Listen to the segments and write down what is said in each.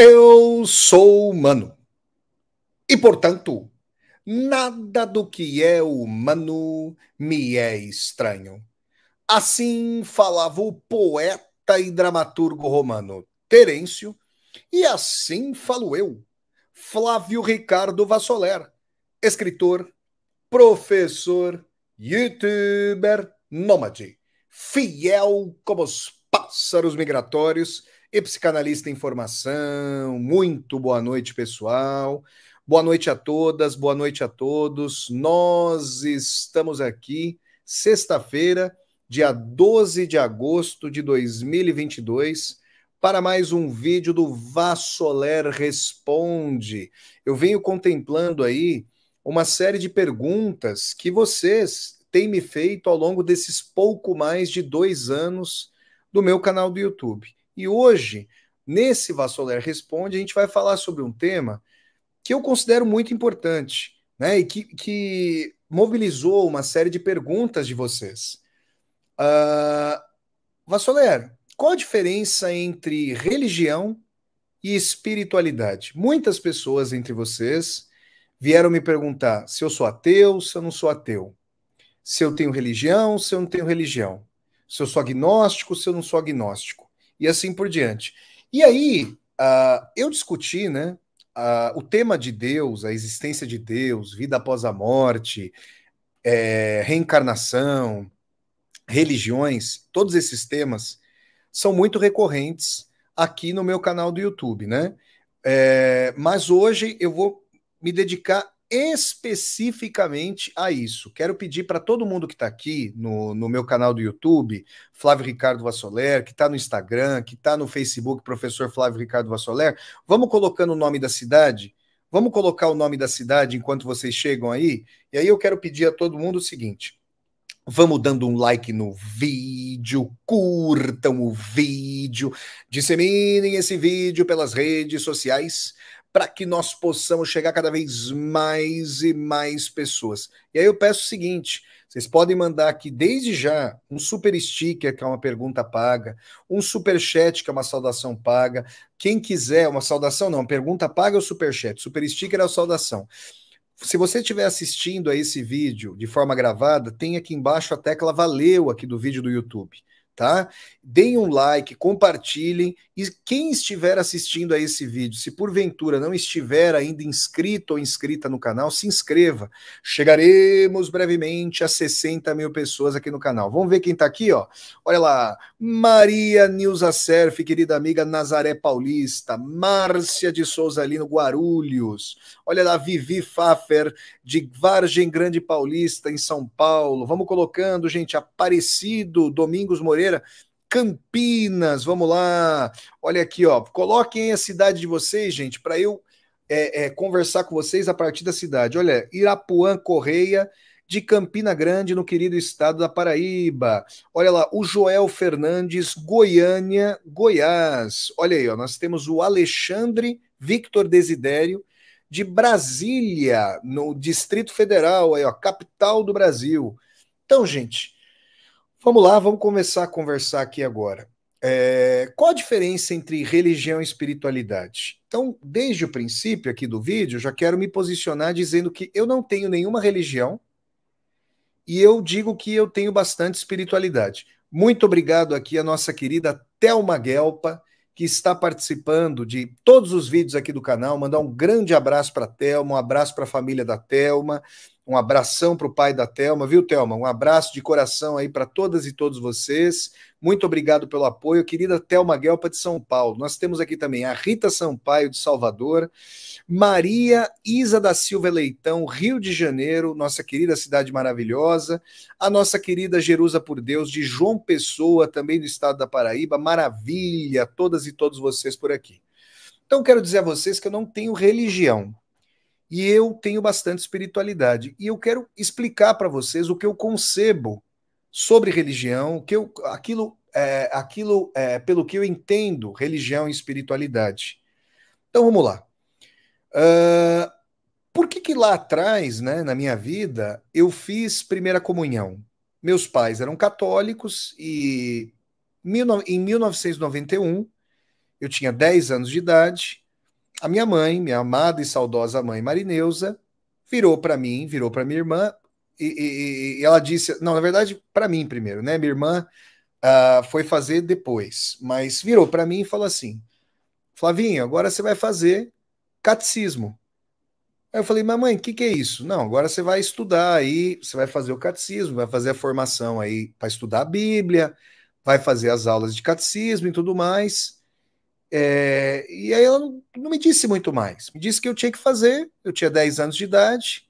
Eu sou humano. E, portanto, nada do que é humano me é estranho. Assim falava o poeta e dramaturgo romano Terêncio, e assim falo eu, Flávio Ricardo Vassoler, escritor, professor, youtuber, nômade, fiel como os pássaros migratórios e psicanalista em formação. Muito boa noite, pessoal. Boa noite a todas, boa noite a todos. Nós estamos aqui, sexta-feira, dia 12 de agosto de 2022, para mais um vídeo do Vassoler Responde. Eu venho contemplando aí uma série de perguntas que vocês têm me feito ao longo desses pouco mais de dois anos do meu canal do YouTube. E hoje, nesse Vassoler Responde, a gente vai falar sobre um tema que eu considero muito importante, né? E que, que mobilizou uma série de perguntas de vocês. Uh, Vassoler, qual a diferença entre religião e espiritualidade? Muitas pessoas entre vocês vieram me perguntar se eu sou ateu, se eu não sou ateu, se eu tenho religião, se eu não tenho religião, se eu sou agnóstico, se eu não sou agnóstico e assim por diante. E aí, uh, eu discuti, né, uh, o tema de Deus, a existência de Deus, vida após a morte, é, reencarnação, religiões, todos esses temas são muito recorrentes aqui no meu canal do YouTube, né? É, mas hoje eu vou me dedicar especificamente a isso. Quero pedir para todo mundo que está aqui no, no meu canal do YouTube, Flávio Ricardo Vassoler, que está no Instagram, que está no Facebook, professor Flávio Ricardo Vassoler, vamos colocando o nome da cidade? Vamos colocar o nome da cidade enquanto vocês chegam aí? E aí eu quero pedir a todo mundo o seguinte. Vamos dando um like no vídeo, curtam o vídeo, disseminem esse vídeo pelas redes sociais para que nós possamos chegar cada vez mais e mais pessoas. E aí eu peço o seguinte: vocês podem mandar aqui desde já um super sticker, que é uma pergunta paga, um super chat, que é uma saudação paga. Quem quiser, uma saudação não, pergunta paga ou super chat. Super sticker é a saudação. Se você estiver assistindo a esse vídeo de forma gravada, tem aqui embaixo a tecla valeu aqui do vídeo do YouTube tá? Deem um like, compartilhem e quem estiver assistindo a esse vídeo, se porventura não estiver ainda inscrito ou inscrita no canal, se inscreva. Chegaremos brevemente a 60 mil pessoas aqui no canal. Vamos ver quem está aqui, ó. Olha lá, Maria Nilza Serf, querida amiga Nazaré Paulista, Márcia de Souza ali no Guarulhos, olha lá, Vivi Pfaffer, de Vargem Grande Paulista, em São Paulo. Vamos colocando, gente, Aparecido, Domingos Moreira, Campinas, vamos lá. Olha aqui, ó. Coloquem a cidade de vocês, gente, para eu é, é, conversar com vocês a partir da cidade. Olha, Irapuã Correia de Campina Grande, no querido estado da Paraíba. Olha lá, o Joel Fernandes, Goiânia, Goiás. Olha aí, ó, nós temos o Alexandre Victor Desidério, de Brasília, no Distrito Federal, aí, ó, capital do Brasil. Então, gente, Vamos lá, vamos começar a conversar aqui agora. É, qual a diferença entre religião e espiritualidade? Então, desde o princípio aqui do vídeo, já quero me posicionar dizendo que eu não tenho nenhuma religião e eu digo que eu tenho bastante espiritualidade. Muito obrigado aqui à nossa querida Thelma Guelpa, que está participando de todos os vídeos aqui do canal. Mandar um grande abraço para a Thelma, um abraço para a família da Thelma. Um abração para o pai da Telma, viu, Telma? Um abraço de coração aí para todas e todos vocês. Muito obrigado pelo apoio, querida Telma Gelpa de São Paulo. Nós temos aqui também a Rita Sampaio de Salvador, Maria Isa da Silva Leitão, Rio de Janeiro, nossa querida cidade maravilhosa, a nossa querida Jerusa por Deus de João Pessoa, também do estado da Paraíba. Maravilha, todas e todos vocês por aqui. Então quero dizer a vocês que eu não tenho religião e eu tenho bastante espiritualidade. E eu quero explicar para vocês o que eu concebo sobre religião, que eu, aquilo, é, aquilo é, pelo que eu entendo religião e espiritualidade. Então vamos lá. Uh, por que, que lá atrás, né, na minha vida, eu fiz primeira comunhão? Meus pais eram católicos e em 1991, eu tinha 10 anos de idade, a minha mãe, minha amada e saudosa mãe Marineusa, virou para mim, virou para minha irmã, e, e, e, ela disse, não, na verdade, para mim primeiro, né? Minha irmã uh, foi fazer depois, mas virou para mim e falou assim: Flavinho, agora você vai fazer catecismo. Aí eu falei, mamãe, o que, que é isso? Não, agora você vai estudar aí, você vai fazer o catecismo, vai fazer a formação aí para estudar a Bíblia, vai fazer as aulas de catecismo e tudo mais. É, e aí ela não, não, me disse muito mais. Me disse que eu tinha que fazer, eu tinha 10 anos de idade.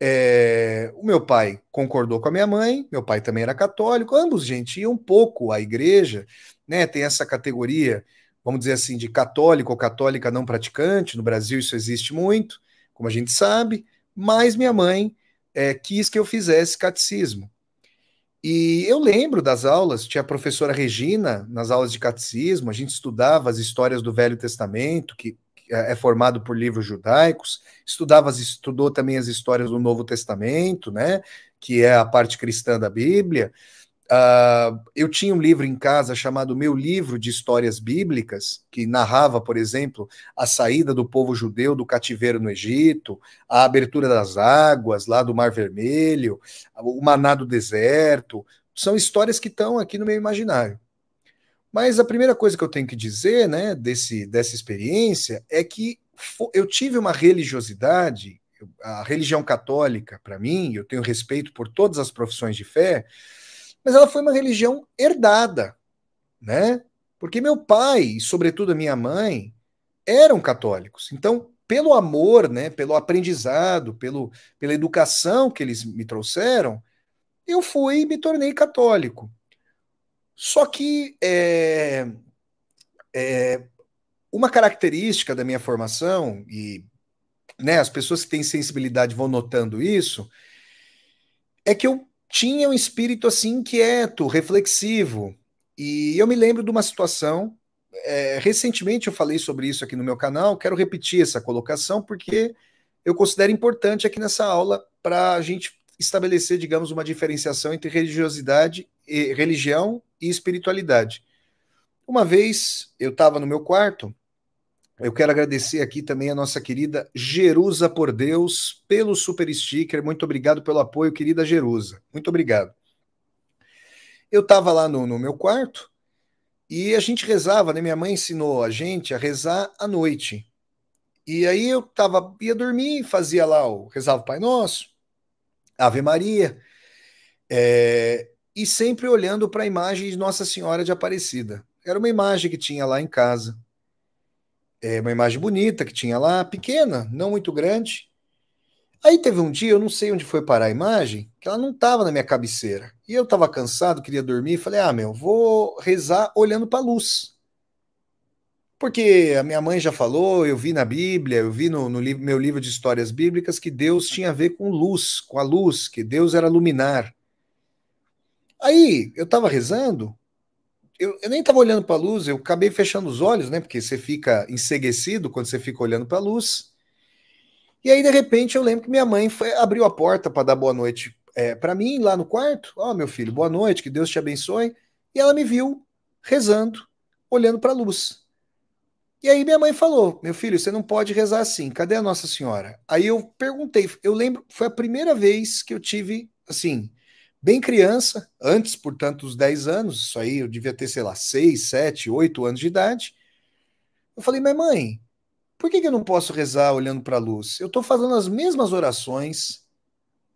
É, o meu pai concordou com a minha mãe, meu pai também era católico, ambos, gente, iam um pouco à igreja, né? Tem essa categoria, vamos dizer assim, de católico ou católica não praticante, no Brasil isso existe muito, como a gente sabe, mas minha mãe é, quis que eu fizesse catecismo. E eu lembro das aulas, tinha a professora Regina, nas aulas de catecismo, a gente estudava as histórias do Velho Testamento, que é, é formado por livros judaicos, estudava, estudou também as histórias do Novo Testamento, né, que é a parte cristã da Bíblia. Ah, eu tinha um livro em casa chamado Meu Livro de Histórias Bíblicas, que narrava, por exemplo, a saída do povo judeu do cativeiro no Egito, a abertura das águas lá do Mar Vermelho, o maná do deserto. São histórias que estão aqui no meu imaginário. Mas a primeira coisa que eu tenho que dizer né, desse, dessa experiência é que eu tive uma religiosidade, a religião católica, para mim, eu tenho respeito por todas as profissões de fé, mas ela foi uma religião herdada, né? Porque meu pai, e sobretudo a minha mãe, eram católicos. Então, pelo amor, né, pelo aprendizado, pelo, pela educação que eles me trouxeram, eu fui e me tornei católico. Só que é, é, uma característica da minha formação, e né, as pessoas que têm sensibilidade vão notando isso, é que eu tinha um espírito assim inquieto, reflexivo. E eu me lembro de uma situação. É, recentemente eu falei sobre isso aqui no meu canal. Quero repetir essa colocação porque eu considero importante aqui nessa aula para a gente estabelecer, digamos, uma diferenciação entre religiosidade, e, religião e espiritualidade. Uma vez eu estava no meu quarto eu quero agradecer aqui também a nossa querida Jerusa por Deus pelo super sticker. Muito obrigado pelo apoio, querida Jerusa. Muito obrigado. Eu estava lá no, no meu quarto e a gente rezava, né? Minha mãe ensinou a gente a rezar à noite. E aí eu tava, ia dormir, fazia lá o rezava o Pai Nosso, Ave Maria, é, e sempre olhando para a imagem de Nossa Senhora de Aparecida. Era uma imagem que tinha lá em casa é uma imagem bonita que tinha lá, pequena, não muito grande. Aí teve um dia, eu não sei onde foi parar a imagem, que ela não estava na minha cabeceira. E eu estava cansado, queria dormir, falei: "Ah, meu, vou rezar olhando para a luz". Porque a minha mãe já falou, eu vi na Bíblia, eu vi no, no li meu livro de histórias bíblicas que Deus tinha a ver com luz, com a luz, que Deus era luminar. Aí eu estava rezando, eu, eu nem estava olhando para a luz, eu acabei fechando os olhos, né? Porque você fica enseguecido quando você fica olhando para a luz. E aí, de repente, eu lembro que minha mãe foi, abriu a porta para dar boa noite é, para mim, lá no quarto. Ó, oh, meu filho, boa noite, que Deus te abençoe. E ela me viu rezando, olhando para a luz. E aí minha mãe falou: Meu filho, você não pode rezar assim, cadê a Nossa Senhora? Aí eu perguntei, eu lembro, foi a primeira vez que eu tive, assim, bem criança, antes, portanto, dos 10 anos, isso aí eu devia ter, sei lá, 6, 7, 8 anos de idade. Eu falei, mas mãe, por que, que eu não posso rezar olhando para a luz? Eu estou fazendo as mesmas orações,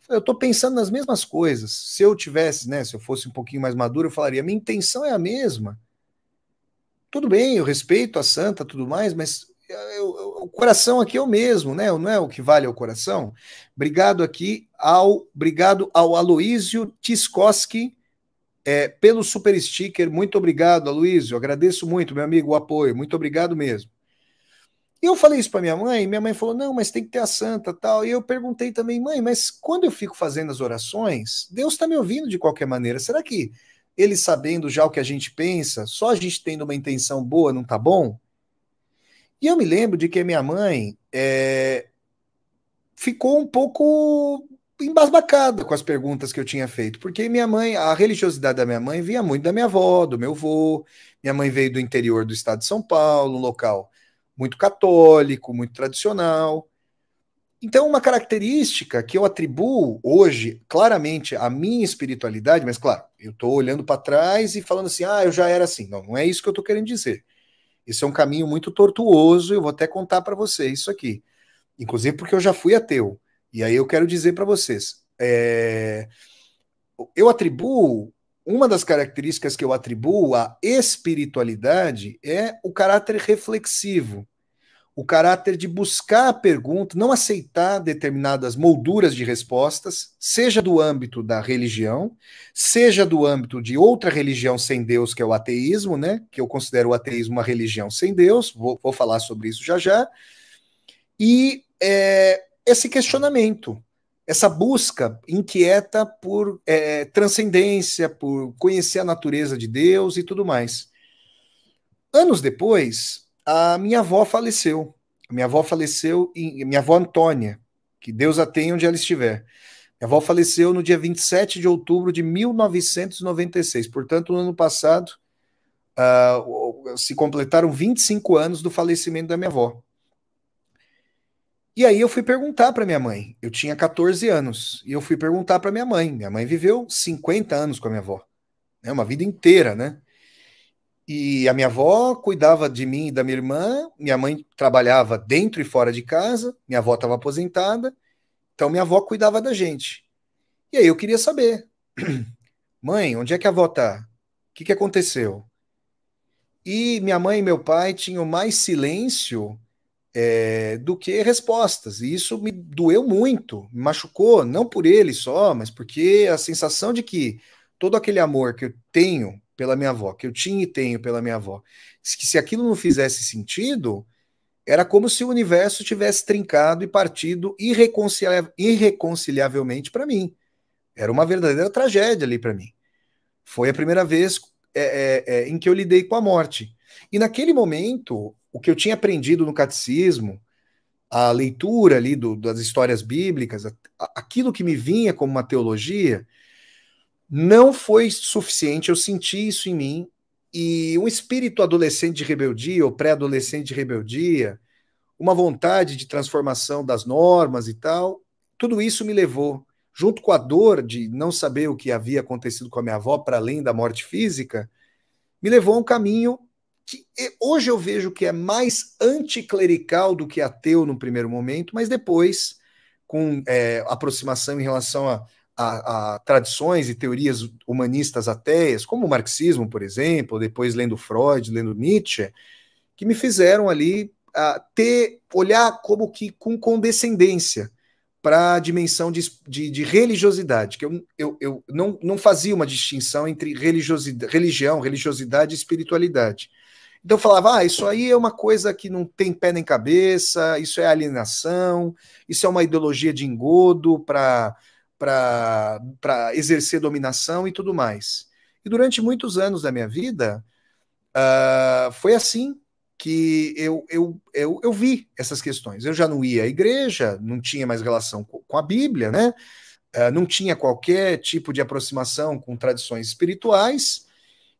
eu estou pensando nas mesmas coisas. Se eu tivesse, né, se eu fosse um pouquinho mais maduro, eu falaria, minha intenção é a mesma. Tudo bem, eu respeito a santa, tudo mais, mas o coração aqui é o mesmo, né? Não é o que vale é o coração. Obrigado aqui ao, obrigado ao Aloísio Tiskoski é, pelo super sticker. Muito obrigado, Aloísio. Agradeço muito, meu amigo, o apoio. Muito obrigado mesmo. E eu falei isso para minha mãe, minha mãe falou: "Não, mas tem que ter a santa", tal. E eu perguntei também: "Mãe, mas quando eu fico fazendo as orações, Deus está me ouvindo de qualquer maneira. Será que ele sabendo já o que a gente pensa, só a gente tendo uma intenção boa não tá bom?" E eu me lembro de que minha mãe é, ficou um pouco embasbacada com as perguntas que eu tinha feito, porque minha mãe, a religiosidade da minha mãe vinha muito da minha avó, do meu avô. Minha mãe veio do interior do estado de São Paulo, um local muito católico, muito tradicional. Então, uma característica que eu atribuo hoje claramente à minha espiritualidade, mas claro, eu estou olhando para trás e falando assim, ah, eu já era assim. Não, não é isso que eu estou querendo dizer. Isso é um caminho muito tortuoso, eu vou até contar para vocês isso aqui. Inclusive porque eu já fui ateu. E aí eu quero dizer para vocês, é... eu atribuo uma das características que eu atribuo à espiritualidade é o caráter reflexivo o caráter de buscar a pergunta, não aceitar determinadas molduras de respostas, seja do âmbito da religião, seja do âmbito de outra religião sem Deus, que é o ateísmo, né? Que eu considero o ateísmo uma religião sem Deus, vou, vou falar sobre isso já já. E é, esse questionamento, essa busca inquieta por é, transcendência, por conhecer a natureza de Deus e tudo mais. Anos depois, a minha avó faleceu. Minha avó faleceu, em, minha avó Antônia, que Deus a tenha onde ela estiver. Minha avó faleceu no dia 27 de outubro de 1996, portanto, no ano passado, uh, se completaram 25 anos do falecimento da minha avó. E aí eu fui perguntar para minha mãe. Eu tinha 14 anos e eu fui perguntar para minha mãe. Minha mãe viveu 50 anos com a minha avó, É Uma vida inteira, né? E a minha avó cuidava de mim e da minha irmã. Minha mãe trabalhava dentro e fora de casa. Minha avó estava aposentada. Então minha avó cuidava da gente. E aí eu queria saber: mãe, onde é que a avó tá? O que, que aconteceu? E minha mãe e meu pai tinham mais silêncio é, do que respostas. E isso me doeu muito, me machucou, não por ele só, mas porque a sensação de que todo aquele amor que eu tenho pela minha avó, que eu tinha e tenho pela minha avó. Que se aquilo não fizesse sentido, era como se o universo tivesse trincado e partido irreconciliavelmente para mim. Era uma verdadeira tragédia ali para mim. Foi a primeira vez é, é, é, em que eu lidei com a morte. E naquele momento, o que eu tinha aprendido no catecismo, a leitura ali do, das histórias bíblicas, aquilo que me vinha como uma teologia, não foi suficiente, eu senti isso em mim. E um espírito adolescente de rebeldia, ou pré-adolescente de rebeldia, uma vontade de transformação das normas e tal, tudo isso me levou, junto com a dor de não saber o que havia acontecido com a minha avó, para além da morte física, me levou a um caminho que hoje eu vejo que é mais anticlerical do que ateu no primeiro momento, mas depois, com é, aproximação em relação a a, a tradições e teorias humanistas ateias, como o marxismo, por exemplo, depois lendo Freud, lendo Nietzsche, que me fizeram ali a, ter olhar como que com condescendência para a dimensão de, de, de, religiosidade, que eu, eu, eu não, não fazia uma distinção entre religiosidade, religião, religiosidade e espiritualidade. Então eu falava, ah, isso aí é uma coisa que não tem pé nem cabeça, isso é alienação, isso é uma ideologia de engodo para para exercer dominação e tudo mais. E durante muitos anos da minha vida, uh, foi assim que eu, eu, eu, eu vi essas questões. Eu já não ia à igreja, não tinha mais relação com a Bíblia, né? Uh, não tinha qualquer tipo de aproximação com tradições espirituais.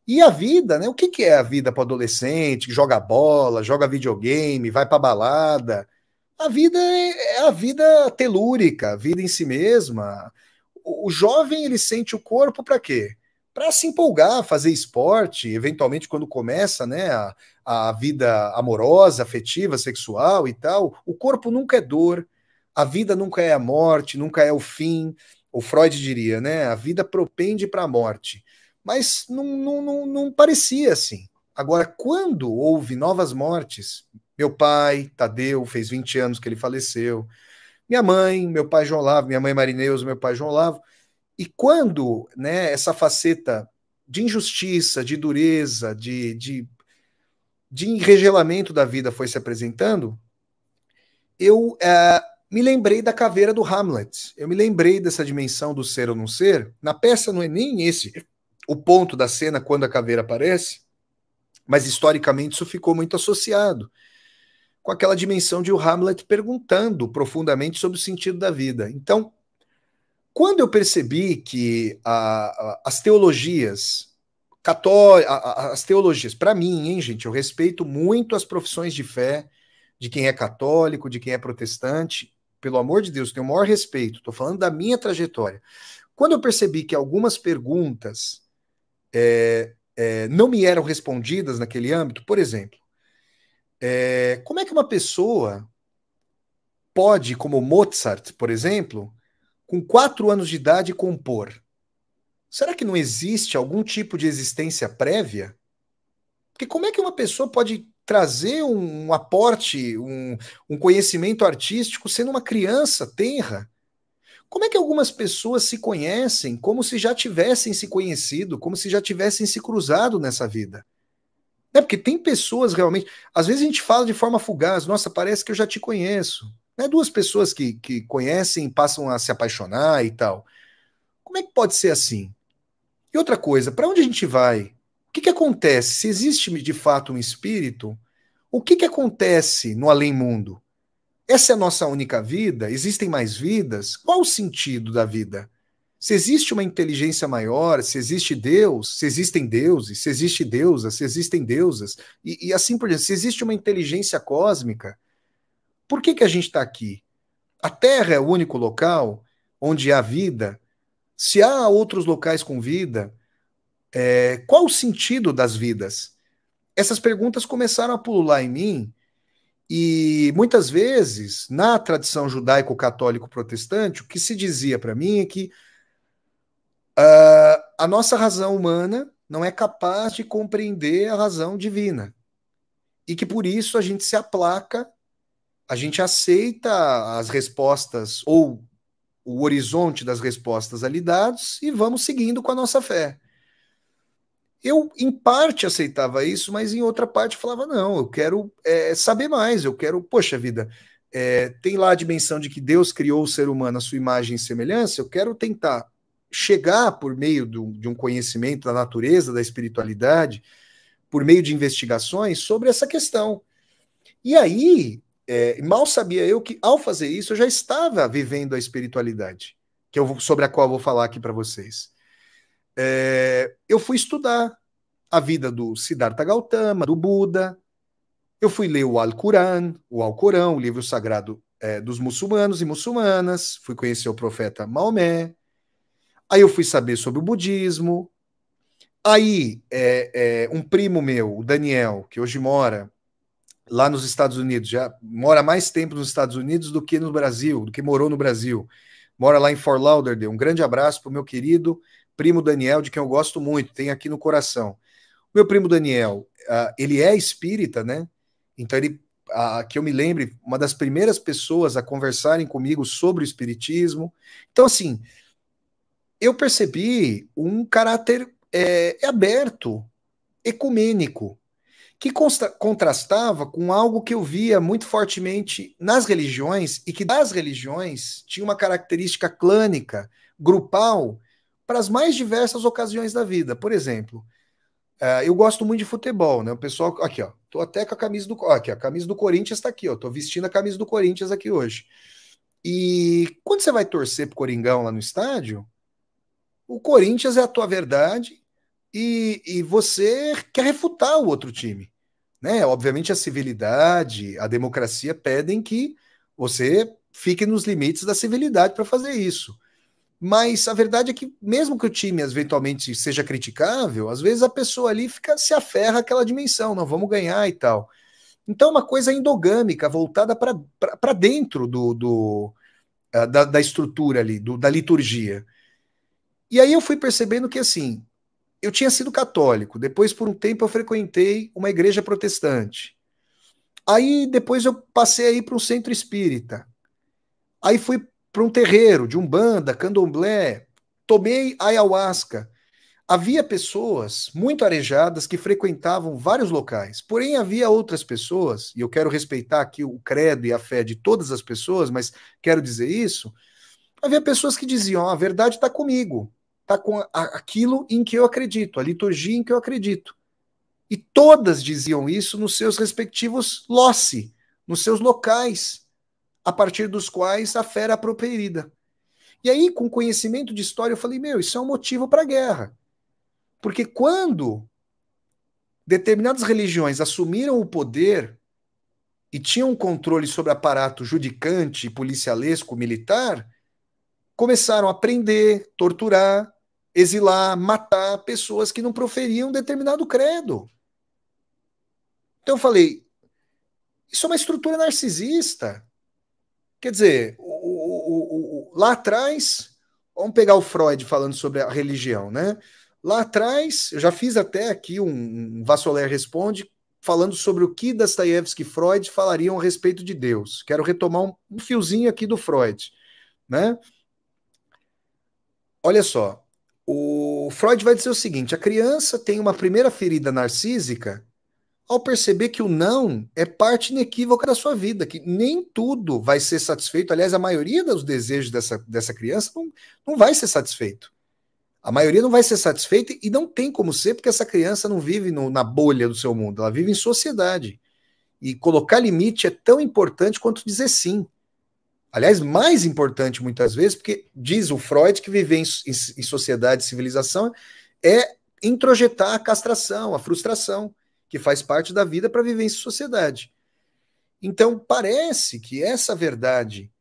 E a vida, né? O que, que é a vida para adolescente que joga bola, joga videogame, vai para balada, a vida é, é a vida telúrica, a vida em si mesma. O, jovem ele sente o corpo para quê? Para se empolgar, fazer esporte, eventualmente quando começa né, a, a vida amorosa, afetiva, sexual e tal, o corpo nunca é dor, a vida nunca é a morte, nunca é o fim. O Freud diria, né? A vida propende para a morte. Mas não, não, não, não parecia assim. Agora, quando houve novas mortes, meu pai, Tadeu, fez 20 anos que ele faleceu. Minha mãe, meu pai João Lavo, minha mãe Marineusa, meu pai João Lavo. E quando né, essa faceta de injustiça, de dureza, de, de, de enregelamento da vida foi se apresentando, eu é, me lembrei da caveira do Hamlet. Eu me lembrei dessa dimensão do ser ou não ser. Na peça não é nem esse o ponto da cena quando a caveira aparece, mas historicamente isso ficou muito associado com aquela dimensão de o Hamlet perguntando profundamente sobre o sentido da vida. Então, quando eu percebi que a, a, as teologias católicas, as teologias, para mim, hein, gente, eu respeito muito as profissões de fé de quem é católico, de quem é protestante, pelo amor de Deus, tenho o maior respeito, estou falando da minha trajetória. Quando eu percebi que algumas perguntas é, é, não me eram respondidas naquele âmbito, por exemplo, é, como é que uma pessoa pode, como Mozart, por exemplo, com quatro anos de idade compor? Será que não existe algum tipo de existência prévia? Porque como é que uma pessoa pode trazer um, um aporte, um, um conhecimento artístico sendo uma criança tenra? Como é que algumas pessoas se conhecem como se já tivessem se conhecido, como se já tivessem se cruzado nessa vida? É Porque tem pessoas realmente. Às vezes a gente fala de forma fugaz, nossa, parece que eu já te conheço. É Duas pessoas que, que conhecem passam a se apaixonar e tal. Como é que pode ser assim? E outra coisa, para onde a gente vai? O que, que acontece? Se existe de fato um espírito, o que, que acontece no além-mundo? Essa é a nossa única vida? Existem mais vidas? Qual o sentido da vida? se existe uma inteligência maior, se existe Deus, se existem deuses, se existe deusa, se existem deusas, e, e assim por diante, se existe uma inteligência cósmica, por que, que a gente está aqui? A Terra é o único local onde há vida? Se há outros locais com vida, é, qual o sentido das vidas? Essas perguntas começaram a pulular em mim, e muitas vezes, na tradição judaico-católico-protestante, o que se dizia para mim é que Uh, a nossa razão humana não é capaz de compreender a razão divina. E que por isso a gente se aplaca, a gente aceita as respostas ou o horizonte das respostas ali dados e vamos seguindo com a nossa fé. Eu, em parte, aceitava isso, mas em outra parte falava: não, eu quero é, saber mais, eu quero, poxa vida, é, tem lá a dimensão de que Deus criou o ser humano à sua imagem e semelhança, eu quero tentar chegar por meio do, de um conhecimento da natureza, da espiritualidade, por meio de investigações sobre essa questão. E aí, é, mal sabia eu que ao fazer isso eu já estava vivendo a espiritualidade, que eu, sobre a qual eu vou falar aqui para vocês. É, eu fui estudar a vida do Siddhartha Gautama, do Buda. Eu fui ler o Al-Quran, o Alcorão, o livro sagrado é, dos muçulmanos e muçulmanas. Fui conhecer o profeta Maomé. Aí eu fui saber sobre o budismo. Aí é, é, um primo meu, o Daniel, que hoje mora lá nos Estados Unidos, já mora mais tempo nos Estados Unidos do que no Brasil, do que morou no Brasil. Mora lá em Fort Lauderdale. Um grande abraço para o meu querido primo Daniel, de quem eu gosto muito, tem aqui no coração. O meu primo Daniel, uh, ele é espírita, né? Então ele, uh, que eu me lembre, uma das primeiras pessoas a conversarem comigo sobre o espiritismo. Então assim, eu percebi um caráter é, é, aberto, ecumênico, que consta, contrastava com algo que eu via muito fortemente nas religiões e que das religiões tinha uma característica clânica, grupal, para as mais diversas ocasiões da vida. Por exemplo, é, eu gosto muito de futebol, né? O pessoal aqui, ó, tô até com a camisa do ó, aqui, a camisa do Corinthians está aqui, ó, tô vestindo a camisa do Corinthians aqui hoje. E quando você vai torcer pro Coringão lá no estádio, o Corinthians é a tua verdade e, e você quer refutar o outro time. Né? Obviamente, a civilidade, a democracia pedem que você fique nos limites da civilidade para fazer isso. Mas a verdade é que, mesmo que o time eventualmente seja criticável, às vezes a pessoa ali fica se aferra àquela dimensão, não vamos ganhar e tal. Então, é uma coisa endogâmica, voltada para dentro do, do ah, da, da, estrutura ali, do, da liturgia. E aí eu fui percebendo que assim, eu tinha sido católico, depois por um tempo eu frequentei uma igreja protestante. Aí depois eu passei aí para um centro espírita. Aí fui para um terreiro de umbanda, candomblé, tomei ayahuasca. Havia pessoas muito arejadas que frequentavam vários locais, porém havia outras pessoas, e eu quero respeitar aqui o credo e a fé de todas as pessoas, mas quero dizer isso. Havia pessoas que diziam: a verdade está comigo, está com aquilo em que eu acredito, a liturgia em que eu acredito. E todas diziam isso nos seus respectivos loci, nos seus locais, a partir dos quais a fé era proferida. E aí, com conhecimento de história, eu falei: meu, isso é um motivo para a guerra. Porque quando determinadas religiões assumiram o poder e tinham controle sobre aparato judicante, policialesco, militar, começaram a prender, torturar, exilar, matar pessoas que não proferiam determinado credo. Então eu falei, isso é uma estrutura narcisista. Quer dizer, o, o, o, lá atrás, vamos pegar o Freud falando sobre a religião, né? Lá atrás, eu já fiz até aqui um, um Vassoler Responde falando sobre o que Dostoiévski e Freud falariam a respeito de Deus. Quero retomar um, um fiozinho aqui do Freud, né? Olha só, o Freud vai dizer o seguinte: a criança tem uma primeira ferida narcísica ao perceber que o não é parte inequívoca da sua vida, que nem tudo vai ser satisfeito. Aliás, a maioria dos desejos dessa, dessa criança não, não vai ser satisfeito. A maioria não vai ser satisfeita e não tem como ser, porque essa criança não vive no, na bolha do seu mundo, ela vive em sociedade. E colocar limite é tão importante quanto dizer sim. Aliás, mais importante muitas vezes, porque diz o Freud que viver em, em, em sociedade e civilização é introjetar a castração, a frustração, que faz parte da vida para viver em sociedade. Então, parece que essa verdade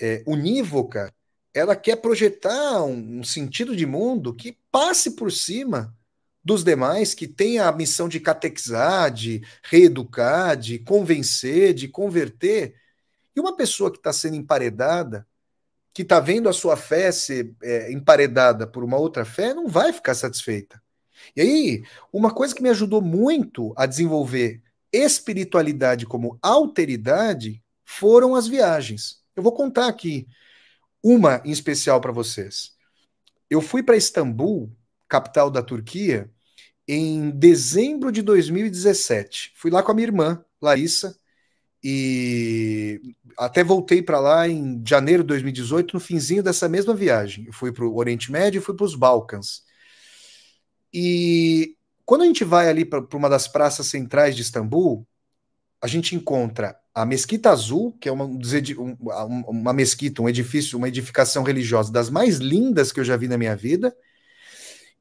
é, unívoca ela quer projetar um, um, sentido de mundo que passe por cima dos demais, que tenha a missão de catequizar, de reeducar, de convencer, de converter e uma pessoa que está sendo emparedada, que está vendo a sua fé ser é, emparedada por uma outra fé, não vai ficar satisfeita. E aí, uma coisa que me ajudou muito a desenvolver espiritualidade como alteridade foram as viagens. Eu vou contar aqui uma em especial para vocês. Eu fui para Istambul, capital da Turquia, em dezembro de 2017. Fui lá com a minha irmã, Larissa, e até voltei para lá em janeiro de 2018, no finzinho dessa mesma viagem. Eu fui para o Oriente Médio e fui para os Balcãs. E quando a gente vai ali para uma das praças centrais de Istambul, a gente encontra a Mesquita Azul, que é uma, uma mesquita, um edifício, uma edificação religiosa das mais lindas que eu já vi na minha vida,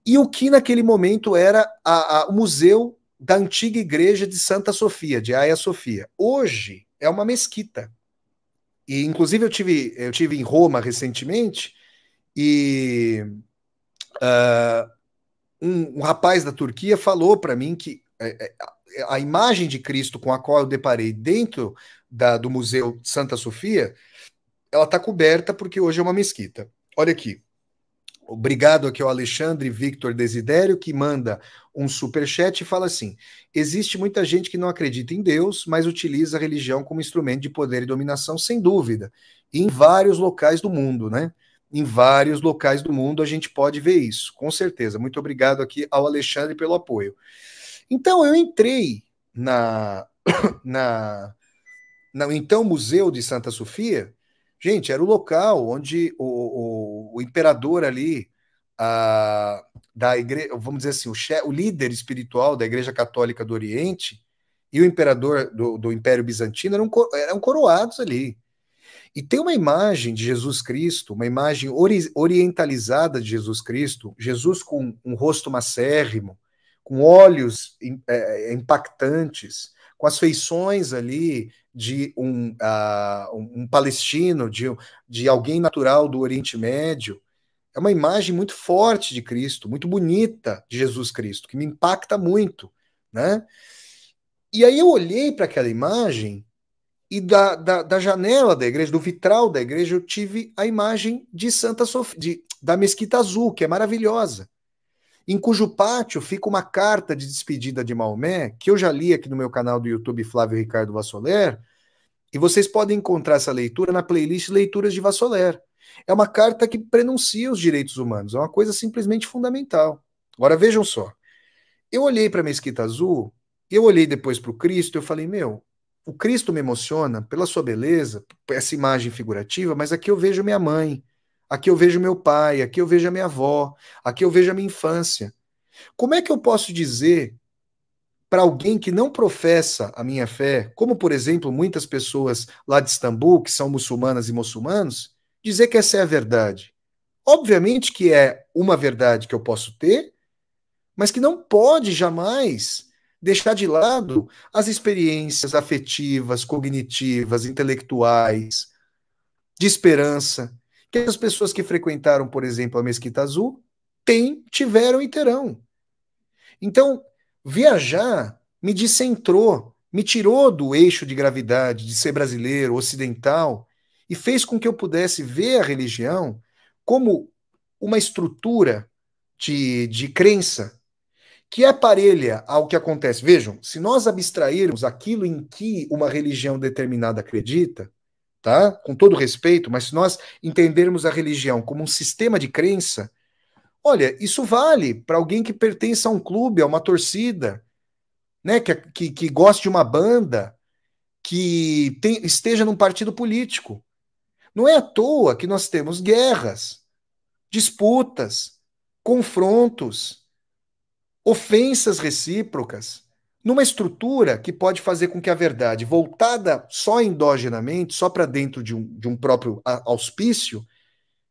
e o que naquele momento era a, a, o museu da antiga igreja de Santa Sofia, de Hagia Sofia. Hoje é uma mesquita. E inclusive eu tive eu tive em Roma recentemente e uh, um, um, rapaz da Turquia falou para mim que é, é, a, a imagem de Cristo com a qual eu deparei dentro da, do Museu Santa Sofia, ela está coberta porque hoje é uma mesquita. Olha aqui. Obrigado aqui ao Alexandre Victor Desidério, que manda um superchat e fala assim: existe muita gente que não acredita em Deus, mas utiliza a religião como instrumento de poder e dominação, sem dúvida, em vários locais do mundo, né? Em vários locais do mundo a gente pode ver isso, com certeza. Muito obrigado aqui ao Alexandre pelo apoio. Então, eu entrei na, na, no então Museu de Santa Sofia Gente, era o local onde o, o, o imperador ali, a, da igreja, vamos dizer assim, o, che, o líder espiritual da Igreja Católica do Oriente e o imperador do, do Império Bizantino eram, eram coroados ali. E tem uma imagem de Jesus Cristo, uma imagem ori orientalizada de Jesus Cristo, Jesus com um rosto macérrimo, com olhos é, impactantes, com as feições ali de um, uh, um palestino, de, de alguém natural do Oriente Médio, é uma imagem muito forte de Cristo, muito bonita de Jesus Cristo, que me impacta muito, né? E aí eu olhei para aquela imagem e da, da, da, janela da igreja, do vitral da igreja, eu tive a imagem de Santa Sofia, de, da Mesquita Azul, que é maravilhosa, em cujo pátio fica uma carta de despedida de Maomé, que eu já li aqui no meu canal do YouTube Flávio Ricardo Vassoler, e vocês podem encontrar essa leitura na playlist Leituras de Vassoler. É uma carta que prenuncia os direitos humanos, é uma coisa simplesmente fundamental. Agora vejam só. Eu olhei para a Mesquita Azul, eu olhei depois para o Cristo, eu falei, meu, o Cristo me emociona pela sua beleza, essa imagem figurativa, mas aqui eu vejo minha mãe, aqui eu vejo meu pai, aqui eu vejo a minha avó, aqui eu vejo a minha infância. Como é que eu posso dizer para alguém que não professa a minha fé, como por exemplo muitas pessoas lá de Istambul, que são muçulmanas e muçulmanos, dizer que essa é a verdade. Obviamente que é uma verdade que eu posso ter, mas que não pode jamais deixar de lado as experiências afetivas, cognitivas, intelectuais, de esperança, que as pessoas que frequentaram, por exemplo, a Mesquita Azul têm, tiveram e terão. Então, Viajar me descentrou, me tirou do eixo de gravidade de ser brasileiro, ocidental, e fez com que eu pudesse ver a religião como uma estrutura de, de crença que é parelha ao que acontece. Vejam, se nós abstrairmos aquilo em que uma religião determinada acredita, tá? Com todo respeito, mas se nós entendermos a religião como um sistema de crença, Olha, isso vale para alguém que pertence a um clube, a uma torcida, né? Que, que, que gosta de uma banda, que tem, esteja num partido político. Não é à toa que nós temos guerras, disputas, confrontos, ofensas recíprocas, numa estrutura que pode fazer com que a verdade, voltada só endogenamente, só para dentro de um, de um próprio auspício,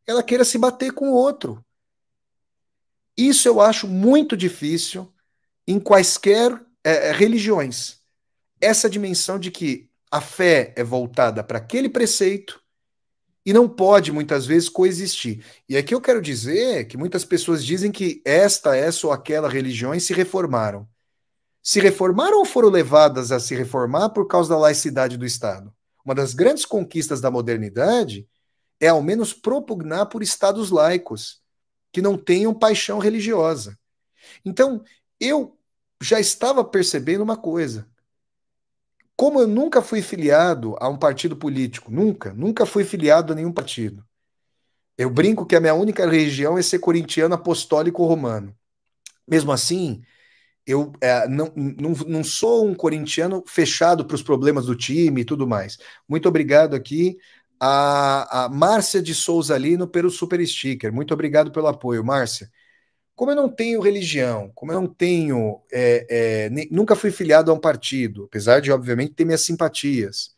ela queira se bater com o outro. Isso eu acho muito difícil em quaisquer é, é, religiões. Essa dimensão de que a fé é voltada para aquele preceito e não pode muitas vezes coexistir. E aqui eu quero dizer que muitas pessoas dizem que esta, essa ou aquela religião e se reformaram. Se reformaram ou foram levadas a se reformar por causa da laicidade do Estado? Uma das grandes conquistas da modernidade é, ao menos, propugnar por Estados laicos que não tenham paixão religiosa. Então, eu já estava percebendo uma coisa. Como eu nunca fui filiado a um partido político, nunca, nunca fui filiado a nenhum partido. Eu brinco que a minha única religião é ser corintiano apostólico romano. Mesmo assim, eu é, não, não, não sou um corintiano fechado para os problemas do time e tudo mais. Muito obrigado aqui a, a Márcia de Souza Lino pelo super sticker. Muito obrigado pelo apoio, Márcia. Como eu não tenho religião, como eu não tenho. É, é, nem, nunca fui filiado a um partido, apesar de, obviamente, ter minhas simpatias.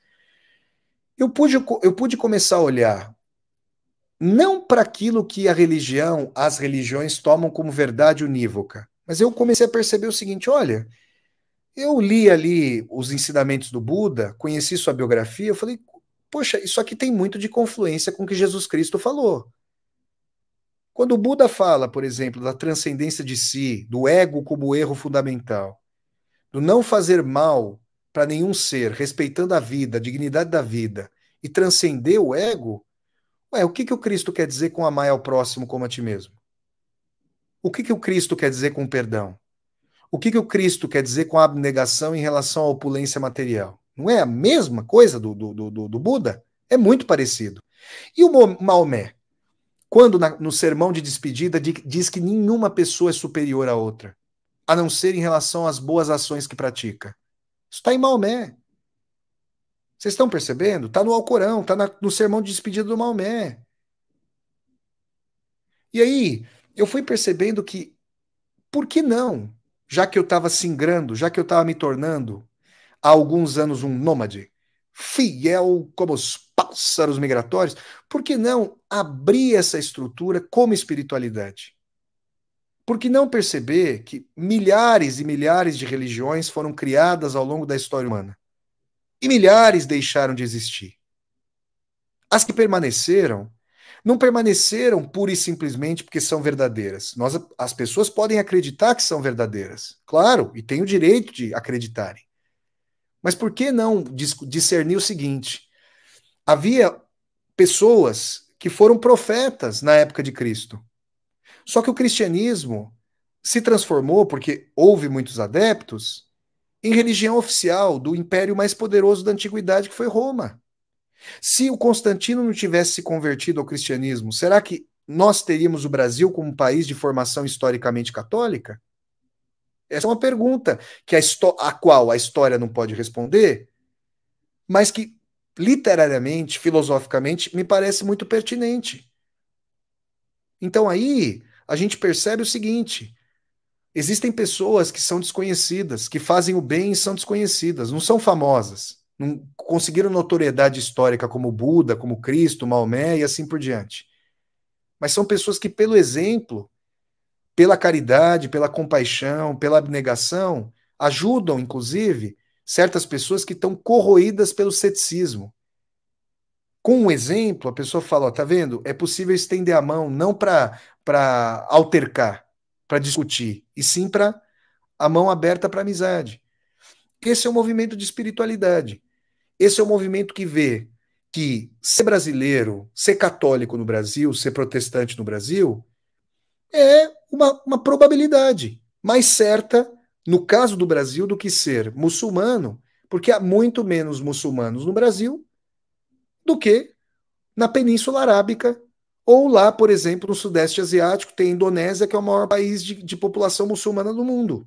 Eu pude, eu pude começar a olhar não para aquilo que a religião, as religiões tomam como verdade unívoca, mas eu comecei a perceber o seguinte: olha, eu li ali os ensinamentos do Buda, conheci sua biografia, eu falei, poxa, isso aqui tem muito de confluência com o que Jesus Cristo falou. Quando o Buda fala, por exemplo, da transcendência de si, do ego como erro fundamental, do não fazer mal para nenhum ser, respeitando a vida, a dignidade da vida, e transcender o ego, ué, o que, que o Cristo quer dizer com amar ao próximo como a ti mesmo? O que, que o Cristo quer dizer com perdão? O que, que o Cristo quer dizer com a abnegação em relação à opulência material? Não é a mesma coisa do, do, do, do Buda? É muito parecido. E o Maomé? Quando na, no sermão de despedida diz que nenhuma pessoa é superior à outra, a não ser em relação às boas ações que pratica. Isso está em Maomé. Vocês estão percebendo? Está no Alcorão, está no sermão de despedida do Maomé. E aí, eu fui percebendo que, por que não? Já que eu estava singrando, já que eu estava me tornando há alguns anos um nômade, fiel como os pássaros migratórios, por que não abrir essa estrutura como espiritualidade? Por que não perceber que milhares e milhares de religiões foram criadas ao longo da história humana? E milhares deixaram de existir. As que permaneceram não permaneceram pura e simplesmente porque são verdadeiras. Nós, as pessoas podem acreditar que são verdadeiras, claro, e têm o direito de acreditarem. Mas por que não discernir o seguinte? Havia pessoas que foram profetas na época de Cristo. Só que o cristianismo se transformou, porque houve muitos adeptos, em religião oficial do império mais poderoso da antiguidade, que foi Roma. Se o Constantino não tivesse se convertido ao cristianismo, será que nós teríamos o Brasil como um país de formação historicamente católica? Essa é uma pergunta que a, a qual a história não pode responder, mas que literariamente, filosoficamente, me parece muito pertinente. Então aí a gente percebe o seguinte: existem pessoas que são desconhecidas, que fazem o bem e são desconhecidas, não são famosas, não conseguiram notoriedade histórica como Buda, como Cristo, Maomé e assim por diante. Mas são pessoas que, pelo exemplo, pela caridade, pela compaixão, pela abnegação, ajudam, inclusive, certas pessoas que estão corroídas pelo ceticismo. Com um exemplo, a pessoa fala: ó, tá vendo? É possível estender a mão não para altercar, para discutir, e sim para a mão aberta para amizade. Esse é o um movimento de espiritualidade. Esse é o um movimento que vê que ser brasileiro, ser católico no Brasil, ser protestante no Brasil, é uma, uma probabilidade mais certa, no caso do Brasil, do que ser muçulmano, porque há muito menos muçulmanos no Brasil do que na Península Arábica ou lá, por exemplo, no Sudeste Asiático, tem a Indonésia, que é o maior país de, de, população muçulmana do mundo.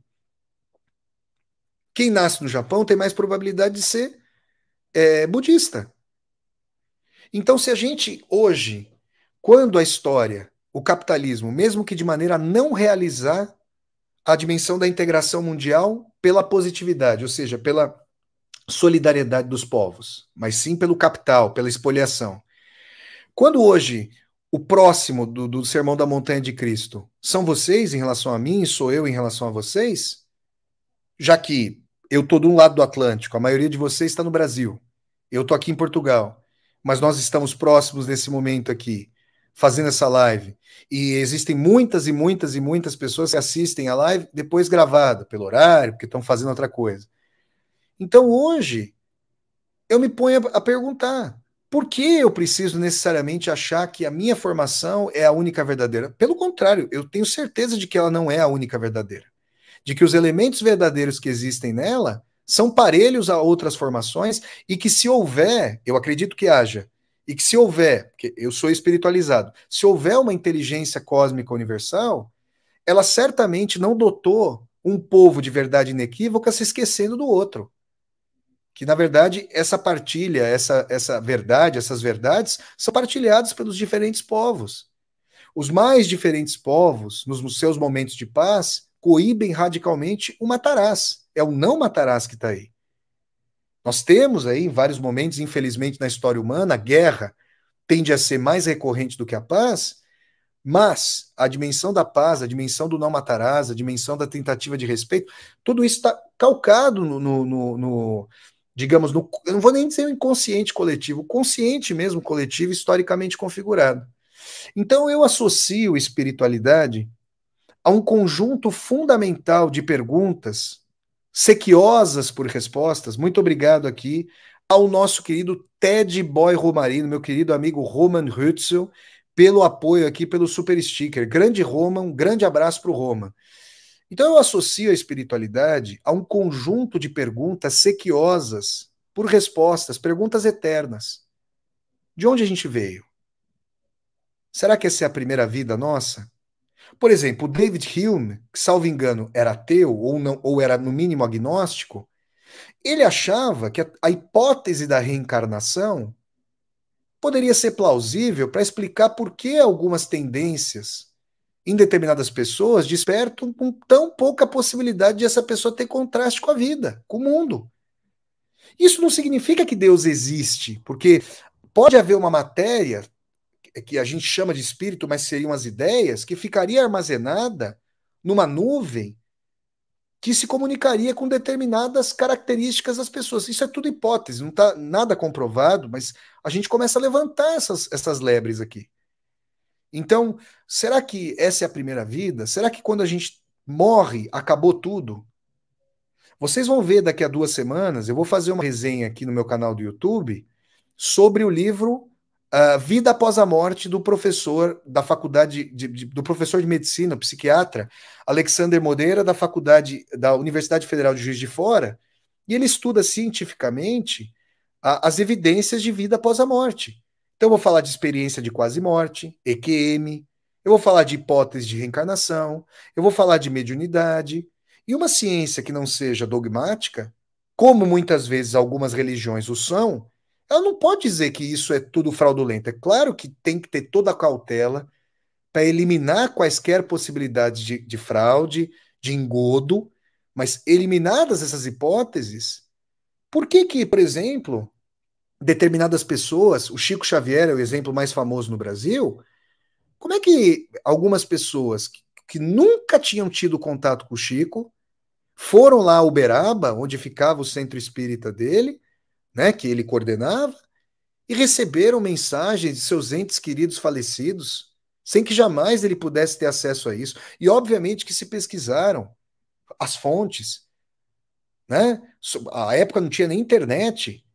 Quem nasce no Japão tem mais probabilidade de ser é, budista. Então, se a gente hoje, quando a história o capitalismo, mesmo que de maneira a não realizar a dimensão da integração mundial pela positividade, ou seja, pela solidariedade dos povos, mas sim pelo capital, pela expoliação. Quando hoje o próximo do, do Sermão da Montanha de Cristo são vocês em relação a mim, sou eu em relação a vocês, já que eu estou de um lado do Atlântico, a maioria de vocês está no Brasil, eu estou aqui em Portugal, mas nós estamos próximos nesse momento aqui fazendo essa live. E existem muitas e muitas e muitas pessoas que assistem a live depois gravada, pelo horário, porque estão fazendo outra coisa. Então hoje, eu me ponho a perguntar: por que eu preciso necessariamente achar que a minha formação é a única verdadeira? Pelo contrário, eu tenho certeza de que ela não é a única verdadeira. De que os elementos verdadeiros que existem nela são parelhos a outras formações e que, se houver, eu acredito que haja e que se houver, porque eu sou espiritualizado, se houver uma inteligência cósmica universal, ela certamente não dotou um povo de verdade inequívoca se esquecendo do outro. Que, na verdade, essa partilha, essa, essa verdade, essas verdades são partilhadas pelos diferentes povos. Os mais diferentes povos, nos seus momentos de paz, coíbem radicalmente o matarás. É o não matarás que está aí. Nós temos aí, em vários momentos, infelizmente, na história humana, a guerra tende a ser mais recorrente do que a paz, mas a dimensão da paz, a dimensão do não matarás, a dimensão da tentativa de respeito, tudo isso está calcado no, no, no, no digamos, no, eu não vou nem dizer o inconsciente coletivo, o consciente mesmo coletivo historicamente configurado. Então eu associo espiritualidade a um conjunto fundamental de perguntas sequiosas por respostas. Muito obrigado aqui ao nosso querido Ted Boy Romarino, meu querido amigo Roman Hutzel, pelo apoio aqui, pelo super sticker. Grande Roman, um grande abraço para o Roman. Então eu associo a espiritualidade a um conjunto de perguntas sequiosas por respostas, perguntas eternas. De onde a gente veio? Será que essa é a primeira vida nossa? Por exemplo, David Hume, que salvo engano era ateu ou não ou era no mínimo agnóstico, ele achava que a, a hipótese da reencarnação poderia ser plausível para explicar por que algumas tendências em determinadas pessoas despertam com tão pouca possibilidade de essa pessoa ter contraste com a vida, com o mundo. Isso não significa que Deus existe, porque pode haver uma matéria que a gente chama de espírito, mas seriam as ideias, que ficaria armazenada numa nuvem que se comunicaria com determinadas características das pessoas. Isso é tudo hipótese, não está nada comprovado, mas a gente começa a levantar essas, essas lebres aqui. Então, será que essa é a primeira vida? Será que quando a gente morre, acabou tudo? Vocês vão ver daqui a duas semanas, eu vou fazer uma resenha aqui no meu canal do YouTube sobre o livro uh, Vida após a morte do professor da faculdade de, de, do professor de medicina, psiquiatra Alexander Moreira da faculdade da Universidade Federal de Juiz de Fora, e ele estuda cientificamente as evidências de vida após a morte. Então eu vou falar de experiência de quase morte, EQM, eu vou falar de hipótese de reencarnação, eu vou falar de mediunidade. E uma ciência que não seja dogmática, como muitas vezes algumas religiões o são, ela não pode dizer que isso é tudo fraudulento. É claro que tem que ter toda a cautela para eliminar quaisquer possibilidades de, de fraude, de engodo, mas eliminadas essas hipóteses, por que que, por exemplo, determinadas pessoas, o Chico Xavier é o exemplo mais famoso no Brasil, como é que algumas pessoas que, que nunca tinham tido contato com o Chico foram lá a Uberaba, onde ficava o centro espírita dele, né, que ele coordenava, e receberam mensagens de seus entes queridos falecidos, sem que jamais ele pudesse ter acesso a isso. E obviamente que se pesquisaram as fontes, né? A época não tinha nem internet.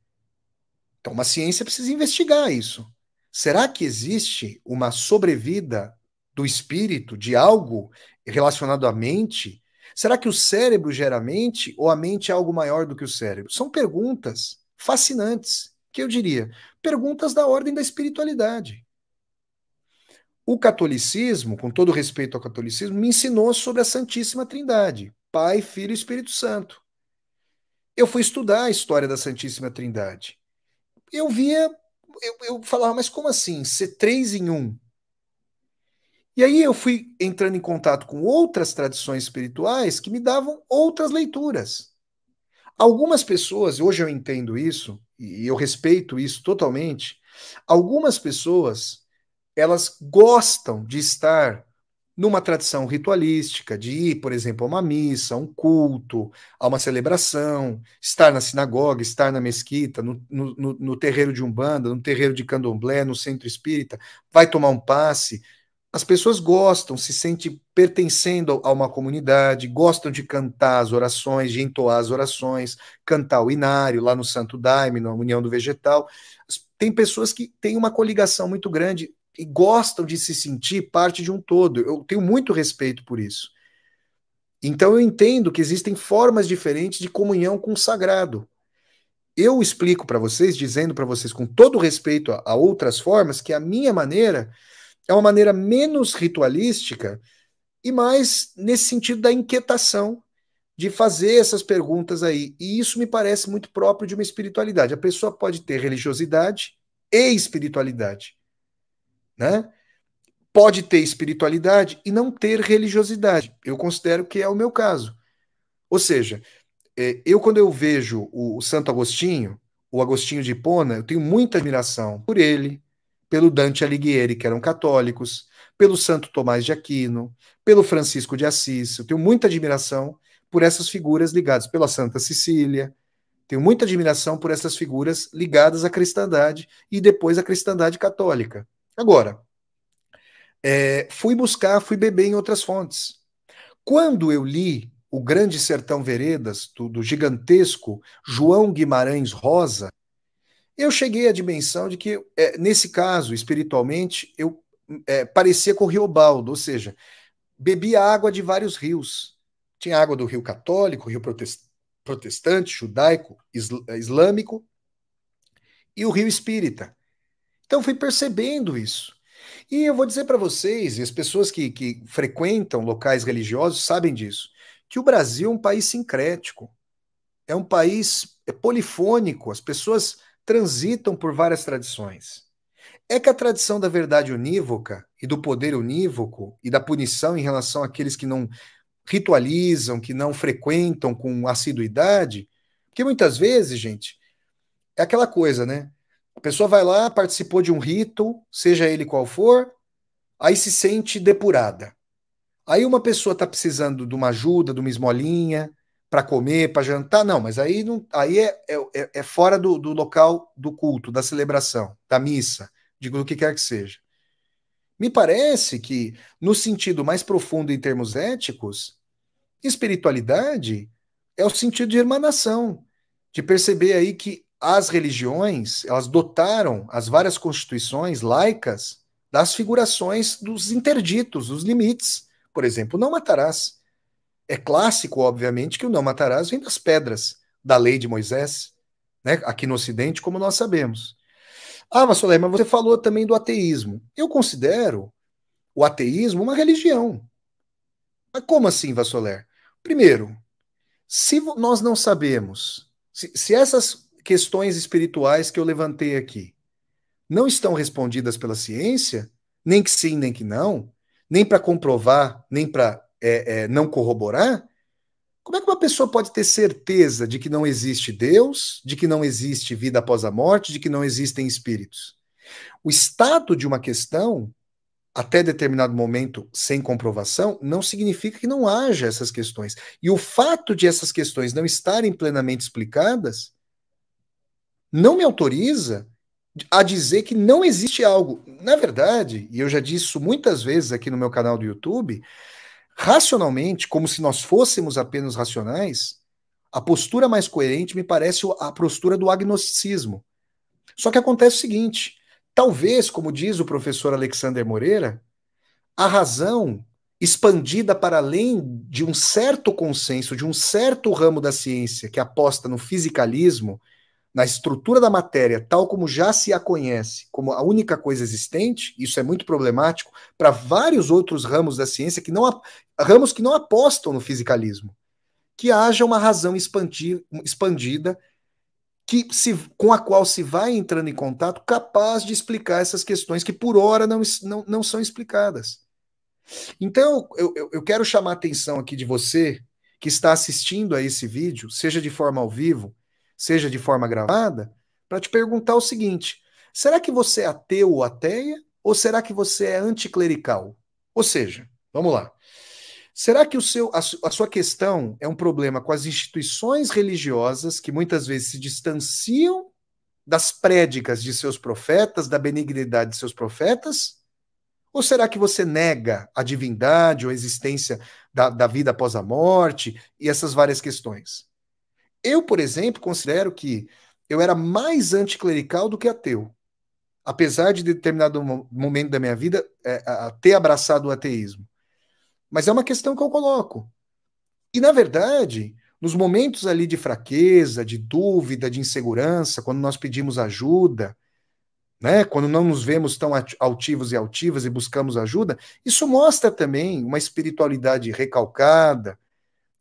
Então, uma ciência precisa investigar isso. Será que existe uma sobrevida do espírito de algo relacionado à mente? Será que o cérebro gera mente ou a mente é algo maior do que o cérebro? São perguntas fascinantes, que eu diria, perguntas da ordem da espiritualidade. O catolicismo, com todo respeito ao catolicismo, me ensinou sobre a Santíssima Trindade, Pai, Filho e Espírito Santo. Eu fui estudar a história da Santíssima Trindade. Eu via, eu, eu falava, mas como assim? Ser três em um? E aí eu fui entrando em contato com outras tradições espirituais que me davam outras leituras. Algumas pessoas, hoje eu entendo isso, e eu respeito isso totalmente, algumas pessoas, elas gostam de estar numa tradição ritualística, de ir, por exemplo, a uma missa, a um culto, a uma celebração, estar na sinagoga, estar na mesquita, no, no, no terreiro de Umbanda, no terreiro de Candomblé, no centro espírita, vai tomar um passe, as pessoas gostam, se sentem pertencendo a uma comunidade, gostam de cantar as orações, de entoar as orações, cantar o inário lá no Santo Daime, na União do Vegetal. Tem pessoas que têm uma coligação muito grande e gostam de se sentir parte de um todo. Eu tenho muito respeito por isso. Então eu entendo que existem formas diferentes de comunhão com o sagrado. Eu explico para vocês, dizendo para vocês com todo respeito a, a outras formas, que a minha maneira é uma maneira menos ritualística e mais nesse sentido da inquietação de fazer essas perguntas aí. E isso me parece muito próprio de uma espiritualidade. A pessoa pode ter religiosidade e espiritualidade, né? Pode ter espiritualidade e não ter religiosidade. Eu considero que é o meu caso. Ou seja, é, eu quando eu vejo o Santo Agostinho, o Agostinho de Hipona, eu tenho muita admiração por ele, pelo Dante Alighieri, que eram católicos, pelo Santo Tomás de Aquino, pelo Francisco de Assis. Eu tenho muita admiração por essas figuras ligadas pela Santa Cecília. Tenho muita admiração por essas figuras ligadas à cristandade e depois à cristandade católica. Agora, é, fui buscar, fui beber em outras fontes. Quando eu li O Grande Sertão Veredas, do, do gigantesco João Guimarães Rosa, eu cheguei à dimensão de que, é, nesse caso, espiritualmente, eu é, parecia com o Rio Baldo, ou seja, bebia água de vários rios. Tinha água do rio católico, rio protestante, judaico, é, islâmico e o rio espírita. Então fui percebendo isso. E eu vou dizer para vocês, e as pessoas que, que frequentam locais religiosos sabem disso, que o Brasil é um país sincrético, é um país é polifônico, as pessoas transitam por várias tradições. É que a tradição da verdade unívoca e do poder unívoco e da punição em relação àqueles que não ritualizam, que não frequentam com assiduidade, porque muitas vezes, gente, é aquela coisa, né? A pessoa vai lá, participou de um rito, seja ele qual for, aí se sente depurada. Aí uma pessoa está precisando de uma ajuda, de uma esmolinha, para comer, para jantar, não, mas aí, não, aí é, é, é, é fora do, do, local do culto, da celebração, da missa, digo do que quer que seja. Me parece que, no sentido mais profundo em termos éticos, espiritualidade é o sentido de hermanação, de perceber aí que as religiões, elas dotaram as várias constituições laicas das figurações dos interditos, dos limites. Por exemplo, não matarás. É clássico, obviamente, que o não matarás vem das pedras da lei de Moisés, né? aqui no Ocidente, como nós sabemos. Ah, mas mas você falou também do ateísmo. Eu considero o ateísmo uma religião. Mas como assim, Vassoler? Primeiro, se nós não sabemos, se, se essas questões espirituais que eu levantei aqui não estão respondidas pela ciência, nem que sim, nem que não, nem para comprovar, nem para é, é, não corroborar, como é que uma pessoa pode ter certeza de que não existe Deus, de que não existe vida após a morte, de que não existem espíritos? O estado de uma questão, até determinado momento sem comprovação, não significa que não haja essas questões. E o fato de essas questões não estarem plenamente explicadas não me autoriza a dizer que não existe algo. Na verdade, e eu já disse isso muitas vezes aqui no meu canal do YouTube, Racionalmente, como se nós fôssemos apenas racionais, a postura mais coerente me parece a postura do agnosticismo. Só que acontece o seguinte: talvez, como diz o professor Alexander Moreira, a razão expandida para além de um certo consenso, de um certo ramo da ciência que aposta no fisicalismo na estrutura da matéria, tal como já se a conhece, como a única coisa existente, isso é muito problemático para vários outros ramos da ciência que não ramos que não apostam no fisicalismo. Que haja uma razão expandida que se, com a qual se vai entrando em contato, capaz de explicar essas questões que por hora não, não, não são explicadas. Então, eu, eu, eu quero chamar a atenção aqui de você que está assistindo a esse vídeo, seja de forma ao vivo, seja de forma gravada, para te perguntar o seguinte: será que você é ateu ou ateia? Ou será que você é anticlerical? Ou seja, vamos lá. Será que o seu, a, a sua questão é um problema com as instituições religiosas que muitas vezes se distanciam das prédicas de seus profetas, da benignidade de seus profetas? Ou será que você nega a divindade ou a existência da, da vida após a morte e essas várias questões? Eu, por exemplo, considero que eu era mais anticlerical do que ateu. Apesar de determinado momento da minha vida é, a, ter abraçado o ateísmo. Mas é uma questão que eu coloco. E, na verdade, nos momentos ali de fraqueza, de dúvida, de insegurança, quando nós pedimos ajuda, né, quando não nos vemos tão altivos e altivas e buscamos ajuda, isso mostra também uma espiritualidade recalcada,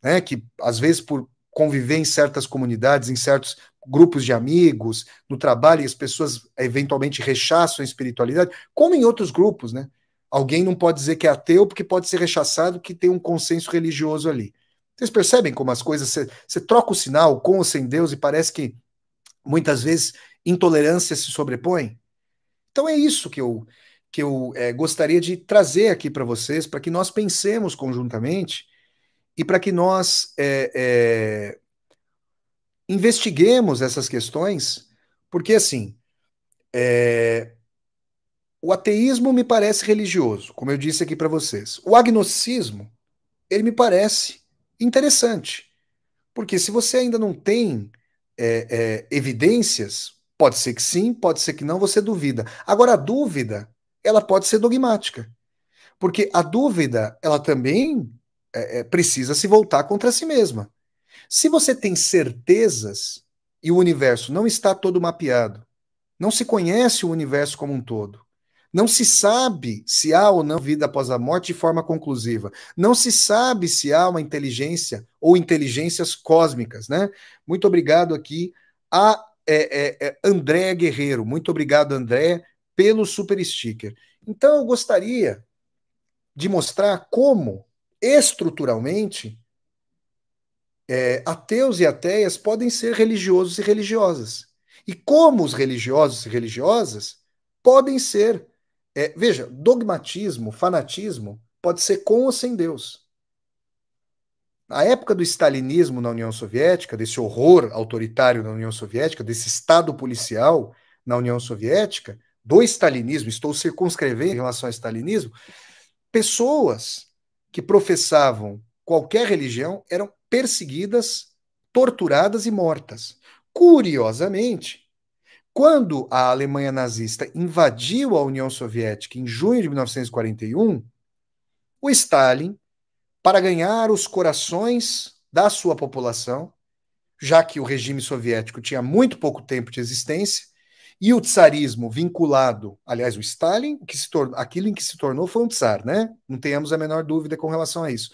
né, que às vezes por, conviver em certas comunidades, em certos grupos de amigos, no trabalho, e as pessoas eventualmente rechaçam a espiritualidade, como em outros grupos, né? Alguém não pode dizer que é ateu porque pode ser rechaçado que tem um consenso religioso ali. Vocês percebem como as coisas, você, você troca o sinal com ou sem Deus e parece que muitas vezes intolerância se sobrepõe? Então é isso que eu, que eu é, gostaria de trazer aqui para vocês, para que nós pensemos conjuntamente e para que nós é, é, investiguemos essas questões, porque assim, é, o ateísmo me parece religioso, como eu disse aqui para vocês. O agnosticismo, ele me parece interessante, porque se você ainda não tem é, é, evidências, pode ser que sim, pode ser que não, você duvida. Agora, a dúvida, ela pode ser dogmática, porque a dúvida, ela também é, é, precisa se voltar contra si mesma. Se você tem certezas e o universo não está todo mapeado, não se conhece o universo como um todo, não se sabe se há ou não vida após a morte de forma conclusiva, não se sabe se há uma inteligência ou inteligências cósmicas, né? Muito obrigado aqui a é, é, é André Guerreiro, muito obrigado André pelo super sticker. Então eu gostaria de mostrar como estruturalmente, é, ateus e ateias podem ser religiosos e religiosas. E como os religiosos e religiosas podem ser. É, veja, dogmatismo, fanatismo, pode ser com ou sem Deus. Na época do stalinismo na União Soviética, desse horror autoritário na União Soviética, desse Estado policial na União Soviética, do stalinismo, estou circunscrevendo em relação ao stalinismo, pessoas que professavam qualquer religião eram perseguidas, torturadas e mortas. Curiosamente, quando a Alemanha nazista invadiu a União Soviética em junho de 1941, o Stalin, para ganhar os corações da sua população, já que o regime soviético tinha muito pouco tempo de existência, e o tsarismo vinculado, aliás, o Stalin, que se tornou, aquilo em que se tornou foi um tsar, né? Não tenhamos a menor dúvida com relação a isso.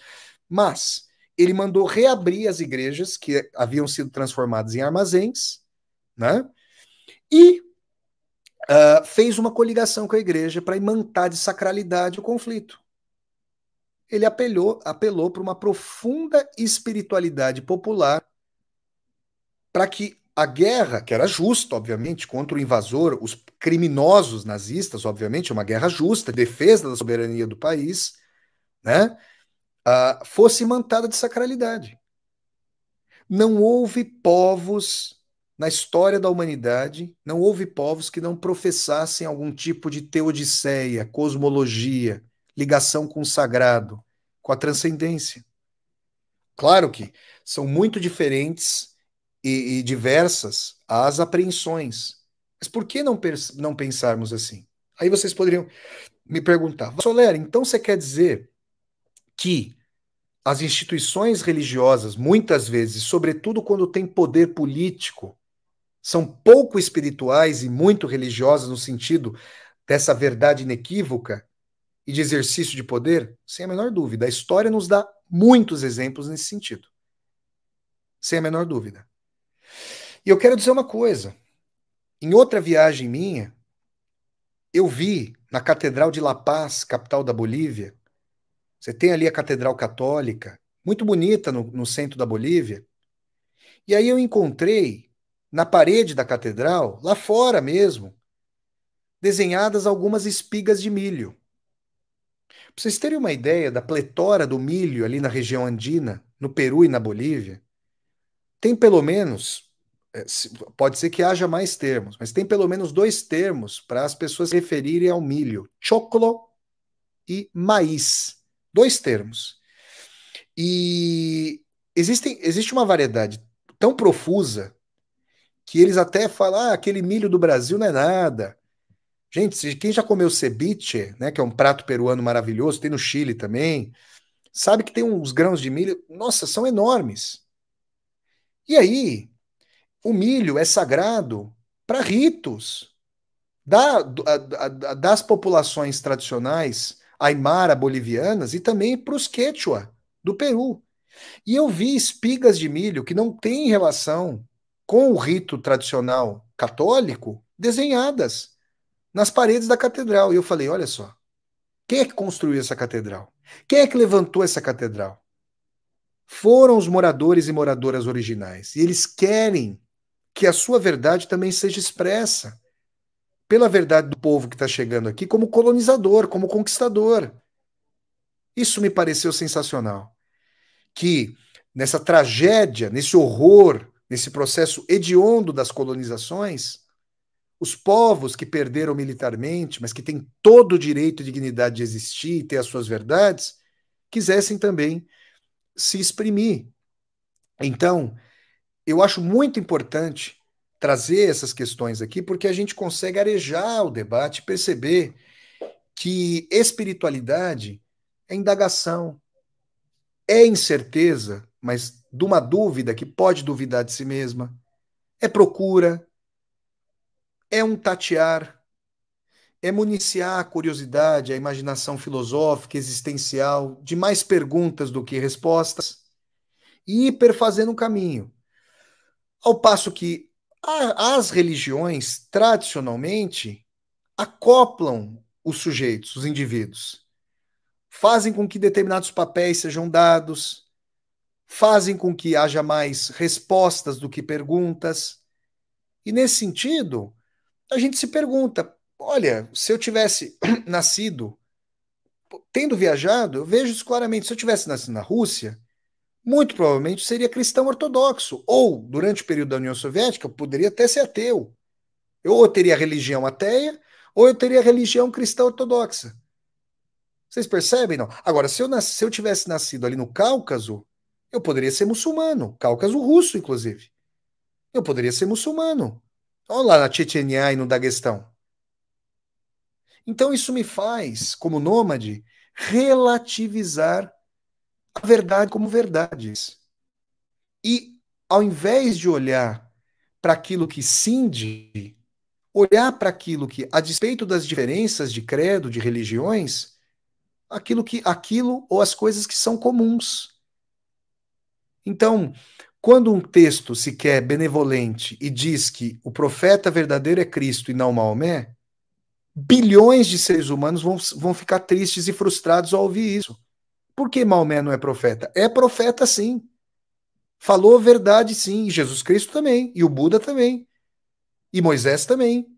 Mas ele mandou reabrir as igrejas que haviam sido transformadas em armazéns, né? E uh, fez uma coligação com a igreja para imantar de sacralidade o conflito. Ele apelou, apelou para uma profunda espiritualidade popular para que a guerra, que era justa, obviamente, contra o invasor, os criminosos nazistas, obviamente, é uma guerra justa, defesa da soberania do país, né, uh, fosse mantada de sacralidade. Não houve povos na história da humanidade, não houve povos que não professassem algum tipo de teodiceia, cosmologia, ligação com o sagrado, com a transcendência. Claro que são muito diferentes e, e diversas as apreensões. Mas por que não, não pensarmos assim? Aí vocês poderiam me perguntar, Soler, então você quer dizer que as instituições religiosas, muitas vezes, sobretudo quando tem poder político, são pouco espirituais e muito religiosas no sentido dessa verdade inequívoca e de exercício de poder? Sem a menor dúvida. A história nos dá muitos exemplos nesse sentido. Sem a menor dúvida. E eu quero dizer uma coisa. Em outra viagem minha, eu vi na Catedral de La Paz, capital da Bolívia, você tem ali a Catedral Católica, muito bonita no, no centro da Bolívia. E aí eu encontrei na parede da catedral, lá fora mesmo, desenhadas algumas espigas de milho. Para vocês terem uma ideia da pletora do milho ali na região andina, no Peru e na Bolívia, tem pelo menos é, pode ser que haja mais termos, mas tem pelo menos dois termos para as pessoas se referirem ao milho: choclo e maíz. Dois termos. E existem, existe uma variedade tão profusa que eles até falam: ah, aquele milho do Brasil não é nada. Gente, quem já comeu ceviche, né, que é um prato peruano maravilhoso, tem no Chile também, sabe que tem uns grãos de milho, nossa, são enormes. E aí, o milho é sagrado para ritos da, da, das populações tradicionais aimara bolivianas e também para os quechua do Peru. E eu vi espigas de milho que não têm relação com o rito tradicional católico desenhadas nas paredes da catedral. E eu falei: olha só, quem é que construiu essa catedral? Quem é que levantou essa catedral? Foram os moradores e moradoras originais. E eles querem que a sua verdade também seja expressa pela verdade do povo que está chegando aqui como colonizador, como conquistador. Isso me pareceu sensacional. Que nessa tragédia, nesse horror, nesse processo hediondo das colonizações, os povos que perderam militarmente, mas que têm todo o direito e dignidade de existir e ter as suas verdades, quisessem também se exprimir. Então, eu acho muito importante trazer essas questões aqui, porque a gente consegue arejar o debate, perceber que espiritualidade é indagação, é incerteza, mas de uma dúvida que pode duvidar de si mesma, é procura, é um tatear, é municiar a curiosidade, a imaginação filosófica, existencial, de mais perguntas do que respostas, e hiperfazendo um caminho ao passo que a, as religiões, tradicionalmente, acoplam os sujeitos, os indivíduos. Fazem com que determinados papéis sejam dados, fazem com que haja mais respostas do que perguntas. E nesse sentido, a gente se pergunta: olha, se eu tivesse nascido, tendo viajado, eu vejo isso claramente. Se eu tivesse nascido na Rússia, muito provavelmente seria cristão ortodoxo, ou, durante o período da União Soviética, poderia até ser ateu. Eu ou teria religião ateia, ou eu teria religião cristã ortodoxa. Vocês percebem, não? Agora, se eu, nasci, se eu tivesse nascido ali no Cáucaso, eu poderia ser muçulmano, Cáucaso russo, inclusive. Eu poderia ser muçulmano. Olha lá na Tchetchenia e no Daguestão. Então, isso me faz, como nômade, relativizar a verdade como verdades. E ao invés de olhar para aquilo que cinge, olhar para aquilo que, a despeito das diferenças de credo, de religiões, aquilo que aquilo ou as coisas que são comuns. Então, quando um texto se quer benevolente e diz que o profeta verdadeiro é Cristo e não Maomé, bilhões de seres humanos vão, vão ficar tristes e frustrados ao ouvir isso. Por que Maomé não é profeta? É profeta sim. Falou a verdade sim. E Jesus Cristo também. E o Buda também. E Moisés também.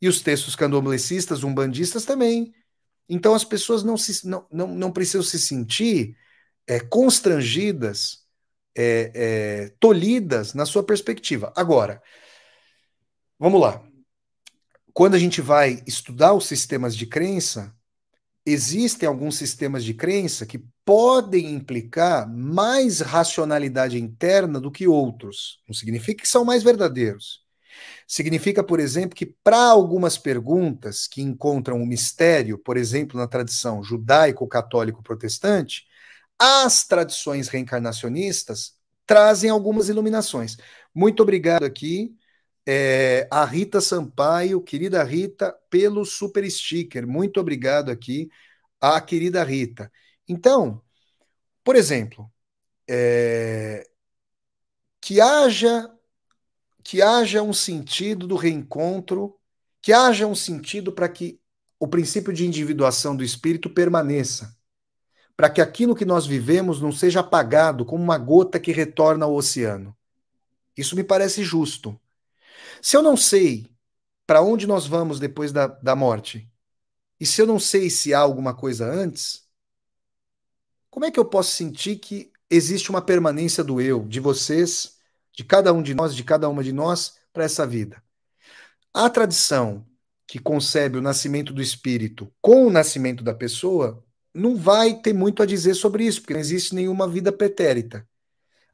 E os textos candomblecistas, umbandistas também. Então as pessoas não, se, não, não, não precisam se sentir é, constrangidas, é, é, tolhidas na sua perspectiva. Agora, vamos lá. Quando a gente vai estudar os sistemas de crença, existem alguns sistemas de crença que podem implicar mais racionalidade interna do que outros. Não significa que são mais verdadeiros. Significa, por exemplo, que para algumas perguntas que encontram o um mistério, por exemplo, na tradição judaico-católico-protestante, as tradições reencarnacionistas trazem algumas iluminações. Muito obrigado aqui. É, a Rita Sampaio, querida Rita, pelo super sticker. Muito obrigado aqui à querida Rita. Então, por exemplo, é, que haja que haja um sentido do reencontro, que haja um sentido para que o princípio de individuação do espírito permaneça, para que aquilo que nós vivemos não seja apagado como uma gota que retorna ao oceano. Isso me parece justo. Se eu não sei para onde nós vamos depois da, da morte, e se eu não sei se há alguma coisa antes, como é que eu posso sentir que existe uma permanência do eu, de vocês, de cada um de nós, de cada uma de nós, para essa vida? A tradição que concebe o nascimento do espírito com o nascimento da pessoa não vai ter muito a dizer sobre isso, porque não existe nenhuma vida pretérita.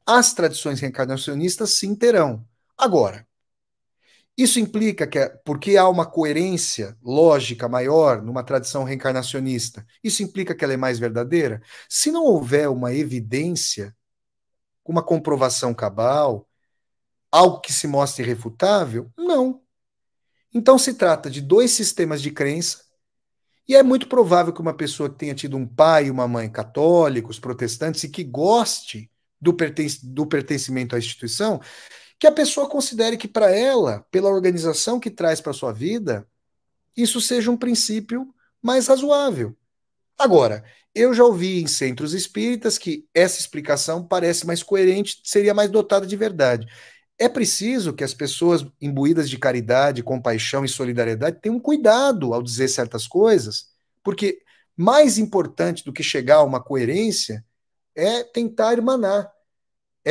As tradições reencarnacionistas sim terão. Agora, isso implica que, é, porque há uma coerência lógica maior numa tradição reencarnacionista, isso implica que ela é mais verdadeira? Se não houver uma evidência, uma comprovação cabal, algo que se mostre irrefutável, não. Então se trata de dois sistemas de crença, e é muito provável que uma pessoa que tenha tido um pai e uma mãe católicos, protestantes, e que goste do, do pertencimento à instituição, que a pessoa considere que para ela, pela organização que traz para sua vida, isso seja um princípio mais razoável. Agora, eu já ouvi em centros espíritas que essa explicação parece mais coerente, seria mais dotada de verdade. É preciso que as pessoas imbuídas de caridade, compaixão e solidariedade tenham cuidado ao dizer certas coisas, porque mais importante do que chegar a uma coerência é tentar irmanar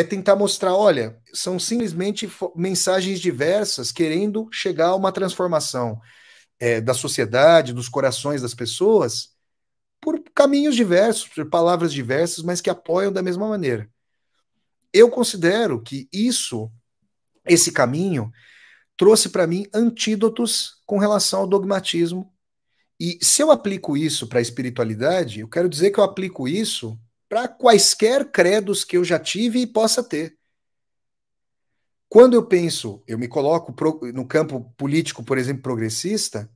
é tentar mostrar, olha, são simplesmente mensagens diversas querendo chegar a uma transformação é, da sociedade, dos corações das pessoas, por caminhos diversos, por palavras diversas, mas que apoiam da mesma maneira. Eu considero que isso, esse caminho, trouxe para mim antídotos com relação ao dogmatismo. E se eu aplico isso para a espiritualidade, eu quero dizer que eu aplico isso para quaisquer credos que eu já tive e possa ter. Quando eu penso, eu me coloco no campo político, por exemplo, progressista,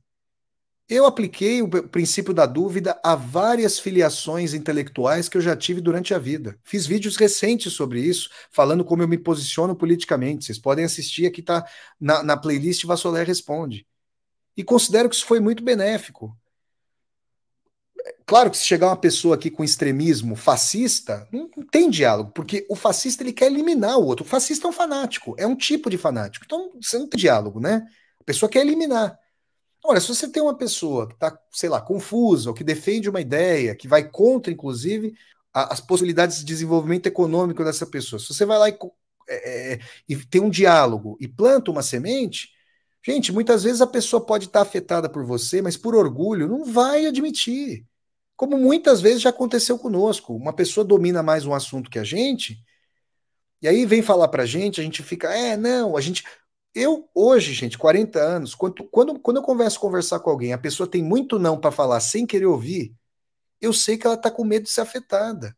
eu apliquei o princípio da dúvida a várias filiações intelectuais que eu já tive durante a vida. Fiz vídeos recentes sobre isso, falando como eu me posiciono politicamente. Vocês podem assistir aqui, está na, na playlist Vassolé Responde. E considero que isso foi muito benéfico claro que se chegar uma pessoa aqui com extremismo fascista, não, tem diálogo, porque o fascista ele quer eliminar o outro. O fascista é um fanático, é um tipo de fanático. Então você não tem diálogo, né? A pessoa quer eliminar. Olha, se você tem uma pessoa que está, sei lá, confusa, ou que defende uma ideia, que vai contra, inclusive, a, as possibilidades de desenvolvimento econômico dessa pessoa, se você vai lá e, é, é, é, e tem um diálogo e planta uma semente, Gente, muitas vezes a pessoa pode estar tá afetada por você, mas por orgulho não vai admitir. Como muitas vezes já aconteceu conosco. Uma pessoa domina mais um assunto que a gente, e aí vem falar pra gente, a gente fica, é, não, a gente. Eu, hoje, gente, 40 anos, quando, quando, quando eu converso conversar com alguém, a pessoa tem muito não para falar sem querer ouvir, eu sei que ela tá com medo de ser afetada.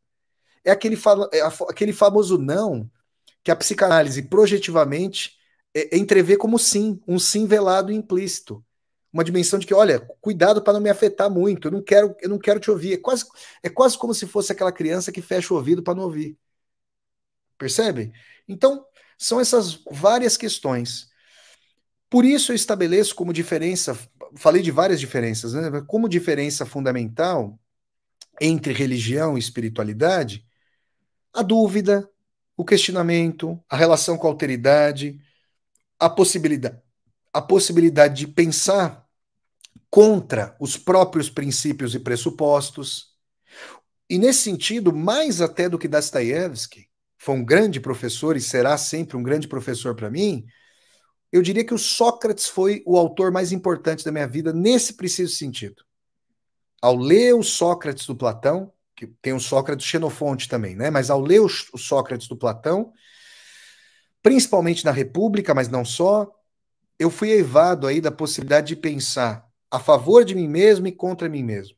É aquele, é aquele famoso não que a psicanálise projetivamente é, é entrevê como sim, um sim velado e implícito uma dimensão de que, olha, cuidado para não me afetar muito, eu não quero, eu não quero te ouvir. É quase, é quase como se fosse aquela criança que fecha o ouvido para não ouvir. Percebe? Então, são essas várias questões. Por isso eu estabeleço como diferença, falei de várias diferenças, né? como diferença fundamental entre religião e espiritualidade, a dúvida, o questionamento, a relação com a alteridade, a possibilidade, a possibilidade de pensar contra os próprios princípios e pressupostos. E nesse sentido, mais até do que Dostoiévski, foi um grande professor e será sempre um grande professor para mim, eu diria que o Sócrates foi o autor mais importante da minha vida nesse preciso sentido. Ao ler o Sócrates do Platão, que tem o Sócrates Xenofonte também, né? Mas ao ler o Sócrates do Platão, principalmente na República, mas não só, eu fui eivado aí da possibilidade de pensar a favor de mim mesmo e contra mim mesmo.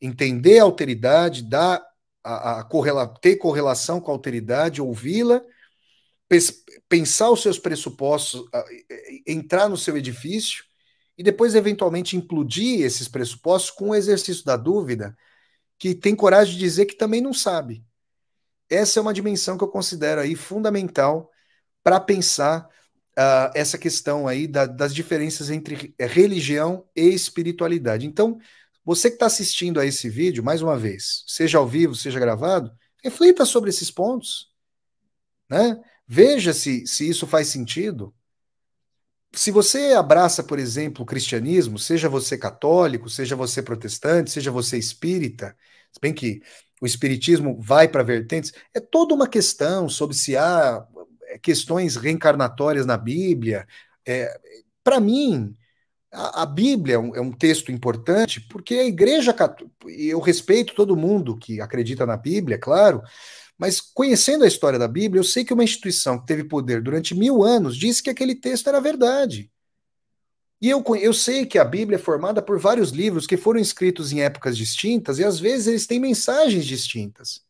Entender a alteridade, dar a, a correla, ter correlação com a alteridade, ouvi-la, pensar os seus pressupostos, entrar no seu edifício e depois eventualmente implodir esses pressupostos com o exercício da dúvida, que tem coragem de dizer que também não sabe. Essa é uma dimensão que eu considero aí fundamental para pensar uh, essa questão aí da, das diferenças entre religião e espiritualidade. Então, você que está assistindo a esse vídeo, mais uma vez, seja ao vivo, seja gravado, reflita sobre esses pontos. Né? Veja se, se isso faz sentido. Se você abraça, por exemplo, o cristianismo, seja você católico, seja você protestante, seja você espírita, se bem que o espiritismo vai para vertentes, é toda uma questão sobre se há questões reencarnatórias na Bíblia. É, Para mim, a, a Bíblia é um, é um texto importante porque a Igreja Católica, eu respeito todo mundo que acredita na Bíblia, é claro, mas conhecendo a história da Bíblia, eu sei que uma instituição que teve poder durante mil anos disse que aquele texto era verdade. E eu, eu sei que a Bíblia é formada por vários livros que foram escritos em épocas distintas e às vezes eles têm mensagens distintas.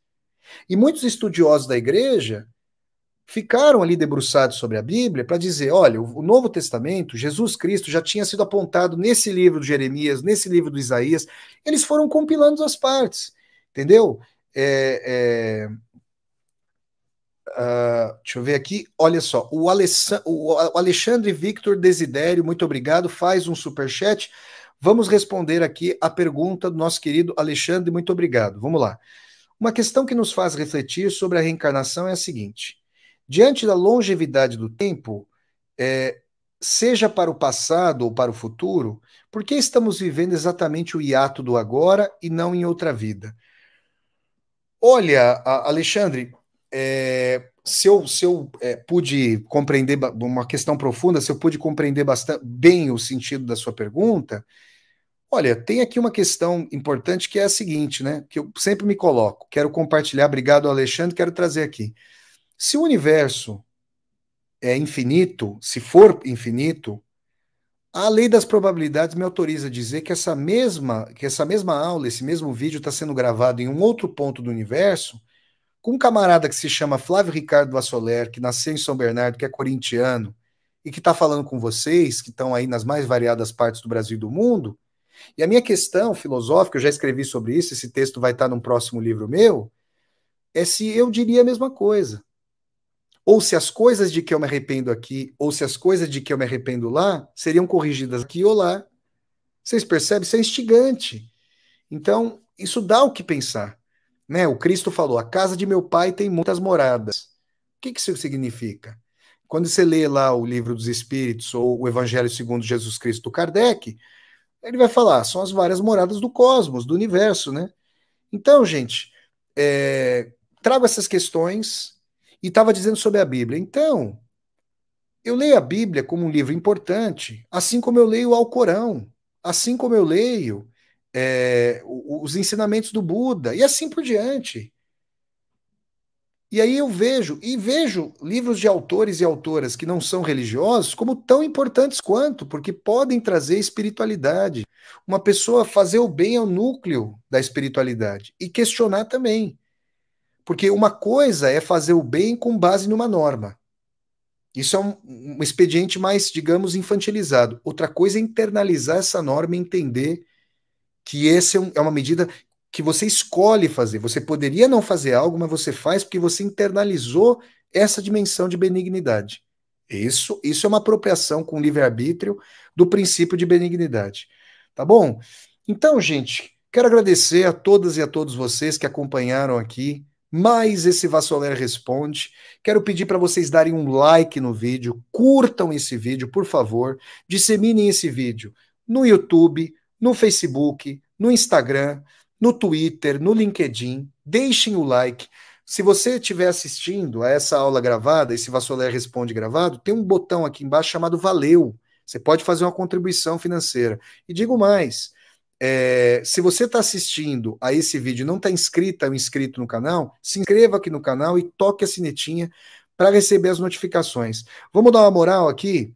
E muitos estudiosos da igreja ficaram ali debruçados sobre a Bíblia para dizer: olha, o Novo Testamento, Jesus Cristo já tinha sido apontado nesse livro de Jeremias, nesse livro do Isaías. Eles foram compilando as partes, entendeu? É, é, uh, deixa eu ver aqui. Olha só, o, Alexandre Victor Desidério, muito obrigado, faz um super chat. Vamos responder aqui a pergunta do nosso querido Alexandre, muito obrigado. Vamos lá. Uma questão que nos faz refletir sobre a reencarnação é a seguinte: Diante da longevidade do tempo, é, seja para o passado ou para o futuro, por que estamos vivendo exatamente o hiato do agora e não em outra vida? Olha, Alexandre, é, se eu, se eu é, pude compreender uma questão profunda, se eu pude compreender bastante bem o sentido da sua pergunta, olha, tem aqui uma questão importante que é a seguinte, né? Que eu sempre me coloco, quero compartilhar, obrigado, Alexandre, quero trazer aqui. Se o universo é infinito, se for infinito, a lei das probabilidades me autoriza a dizer que essa mesma, que essa mesma aula, esse mesmo vídeo está sendo gravado em um outro ponto do universo, com um camarada que se chama Flávio Ricardo Assoler, que nasceu em São Bernardo, que é corintiano, e que está falando com vocês, que estão aí nas mais variadas partes do Brasil e do mundo. E a minha questão filosófica, eu já escrevi sobre isso, esse texto vai estar tá num próximo livro meu, é se eu diria a mesma coisa ou se as coisas de que eu me arrependo aqui, ou se as coisas de que eu me arrependo lá, seriam corrigidas aqui ou lá. Vocês percebem? Isso é instigante. Então, isso dá o que pensar. Né? O Cristo falou: a casa de meu pai tem muitas moradas. O que, que isso significa? Quando você lê lá o livro dos Espíritos ou o Evangelho segundo Jesus Cristo do Kardec, ele vai falar: são as várias moradas do cosmos, do universo. Né? Então, gente, é, trago essas questões e estava dizendo sobre a Bíblia. Então, eu leio a Bíblia como um livro importante, assim como eu leio o Alcorão, assim como eu leio é, os ensinamentos do Buda, e assim por diante. E aí eu vejo, e vejo livros de autores e autoras que não são religiosos como tão importantes quanto, porque podem trazer espiritualidade. Uma pessoa fazer o bem ao núcleo da espiritualidade e questionar também. Porque uma coisa é fazer o bem com base numa norma. Isso é um, um, expediente mais, digamos, infantilizado. Outra coisa é internalizar essa norma e entender que essa é, é, uma medida que você escolhe fazer. Você poderia não fazer algo, mas você faz porque você internalizou essa dimensão de benignidade. Isso, isso é uma apropriação com livre-arbítrio do princípio de benignidade. Tá bom? Então, gente, quero agradecer a todas e a todos vocês que acompanharam aqui mais esse Vassoler Responde. Quero pedir para vocês darem um like no vídeo, curtam esse vídeo, por favor, disseminem esse vídeo no YouTube, no Facebook, no Instagram, no Twitter, no LinkedIn, deixem o like. Se você estiver assistindo a essa aula gravada, esse Vassoler Responde gravado, tem um botão aqui embaixo chamado Valeu. Você pode fazer uma contribuição financeira. E digo mais, é, se você está assistindo a esse vídeo e não está inscrito inscrito no canal, se inscreva aqui no canal e toque a sinetinha para receber as notificações. Vamos dar uma moral aqui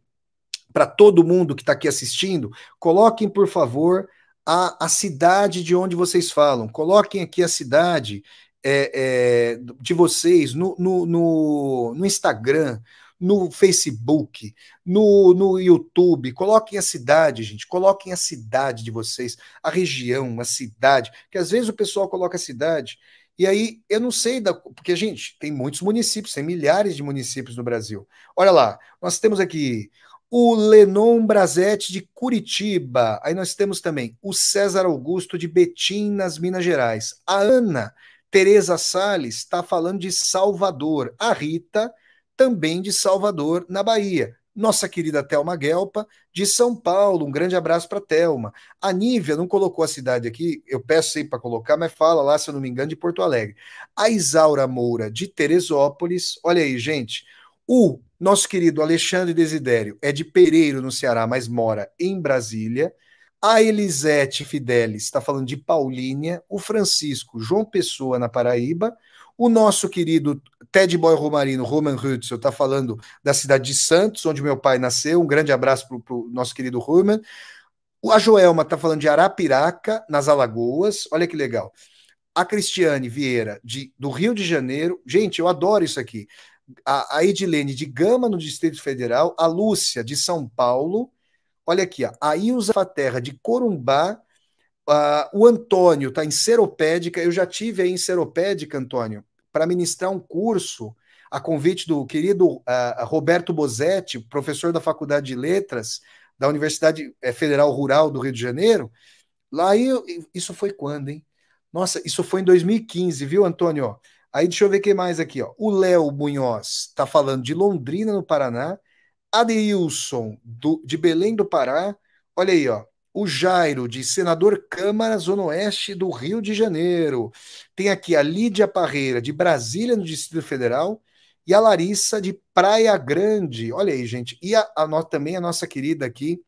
para todo mundo que está aqui assistindo. Coloquem, por favor, a, a cidade de onde vocês falam. Coloquem aqui a cidade é, é de vocês no, no, no, no Instagram no Facebook, no, no YouTube. Coloquem a cidade, gente. Coloquem a cidade de vocês, a região, a cidade. Que às vezes o pessoal coloca a cidade. E aí, eu não sei, da, porque, gente, tem muitos municípios, tem milhares de municípios no Brasil. Olha lá, nós temos aqui o Lenon Brazete de Curitiba. Aí nós temos também o César Augusto de Betim, nas Minas Gerais. A Ana Tereza Salles está falando de Salvador. A Rita também de Salvador, na Bahia. Nossa querida Thelma Guelpa, de São Paulo, um grande abraço para Thelma. A Nívia não colocou a cidade aqui, eu peço aí para colocar, mas fala lá, se eu não me engano, de Porto Alegre. A Isaura Moura, de Teresópolis, olha aí, gente. O nosso querido Alexandre Desidério é de Pereiro, no Ceará, mas mora em Brasília. A Elisete Fidelis está falando de Paulínia. O Francisco João Pessoa, na Paraíba. O nosso querido Ted Boy Romarino, Roman Hudson, está falando da cidade de Santos, onde meu pai nasceu. Um grande abraço para o nosso querido Roman. A Joelma está falando de Arapiraca, nas Alagoas. Olha que legal. A Cristiane Vieira, de, do Rio de Janeiro. Gente, eu adoro isso aqui. A, a Edilene de Gama, no Distrito Federal. A Lúcia, de São Paulo. Olha aqui, ó. a Ilza Faterra, de Corumbá. Uh, o Antônio está em Seropédica. Eu já tive aí em Seropédica, Antônio para ministrar um curso a convite do querido uh, Roberto Bozetti, professor da Faculdade de Letras da Universidade eh, Federal Rural do Rio de Janeiro. Lá aí isso foi quando, hein? Nossa, isso foi em 2015, viu, Antônio? Aí deixa eu ver quem mais aqui, ó. O Léo Munhoz está falando de Londrina, no Paraná. Adilson do, de Belém do Pará. Olha aí, ó o Jairo, de Senador Câmara, Zona Oeste do Rio de Janeiro. Tem aqui a Lídia Parreira, de Brasília, no Distrito Federal. E a Larissa, de Praia Grande. Olha aí, gente. E a, a, também a nossa querida aqui,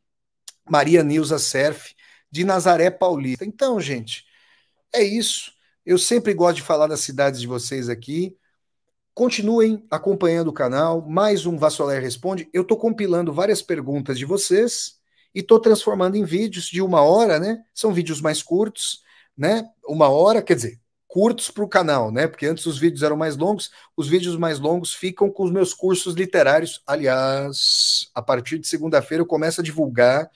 Maria Nilza Serf, de Nazaré Paulista. Então, gente, é isso. Eu sempre gosto de falar das cidades de vocês aqui. Continuem acompanhando o canal. Mais um Vassoler Responde. Eu estou compilando várias perguntas de vocês e estou transformando em vídeos de uma hora, né? São vídeos mais curtos, né? Uma hora, quer dizer, curtos para o canal, né? Porque antes os vídeos eram mais longos, os vídeos mais longos ficam com os meus cursos literários. Aliás, a partir de segunda-feira eu começo a divulgar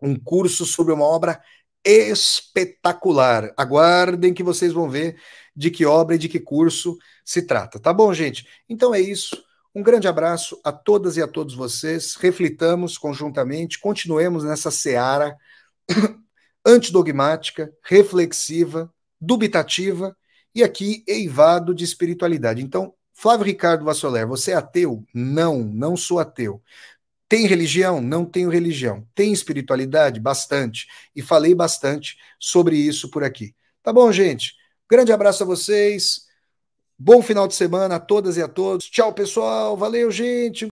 um curso sobre uma obra espetacular. Aguardem que vocês vão ver de que obra e de que curso se trata. Tá bom, gente? Então é isso. Um grande abraço a todas e a todos vocês. Reflitamos conjuntamente, continuemos nessa seara antidogmática, reflexiva, dubitativa e aqui eivado de espiritualidade. Então, Flávio Ricardo Vassoler, você é ateu? Não, não sou ateu. Tem religião? Não tenho religião. Tem espiritualidade? Bastante. E falei bastante sobre isso por aqui. Tá bom, gente? Grande abraço a vocês. Bom final de semana a todas e a todos. Tchau, pessoal. Valeu, gente.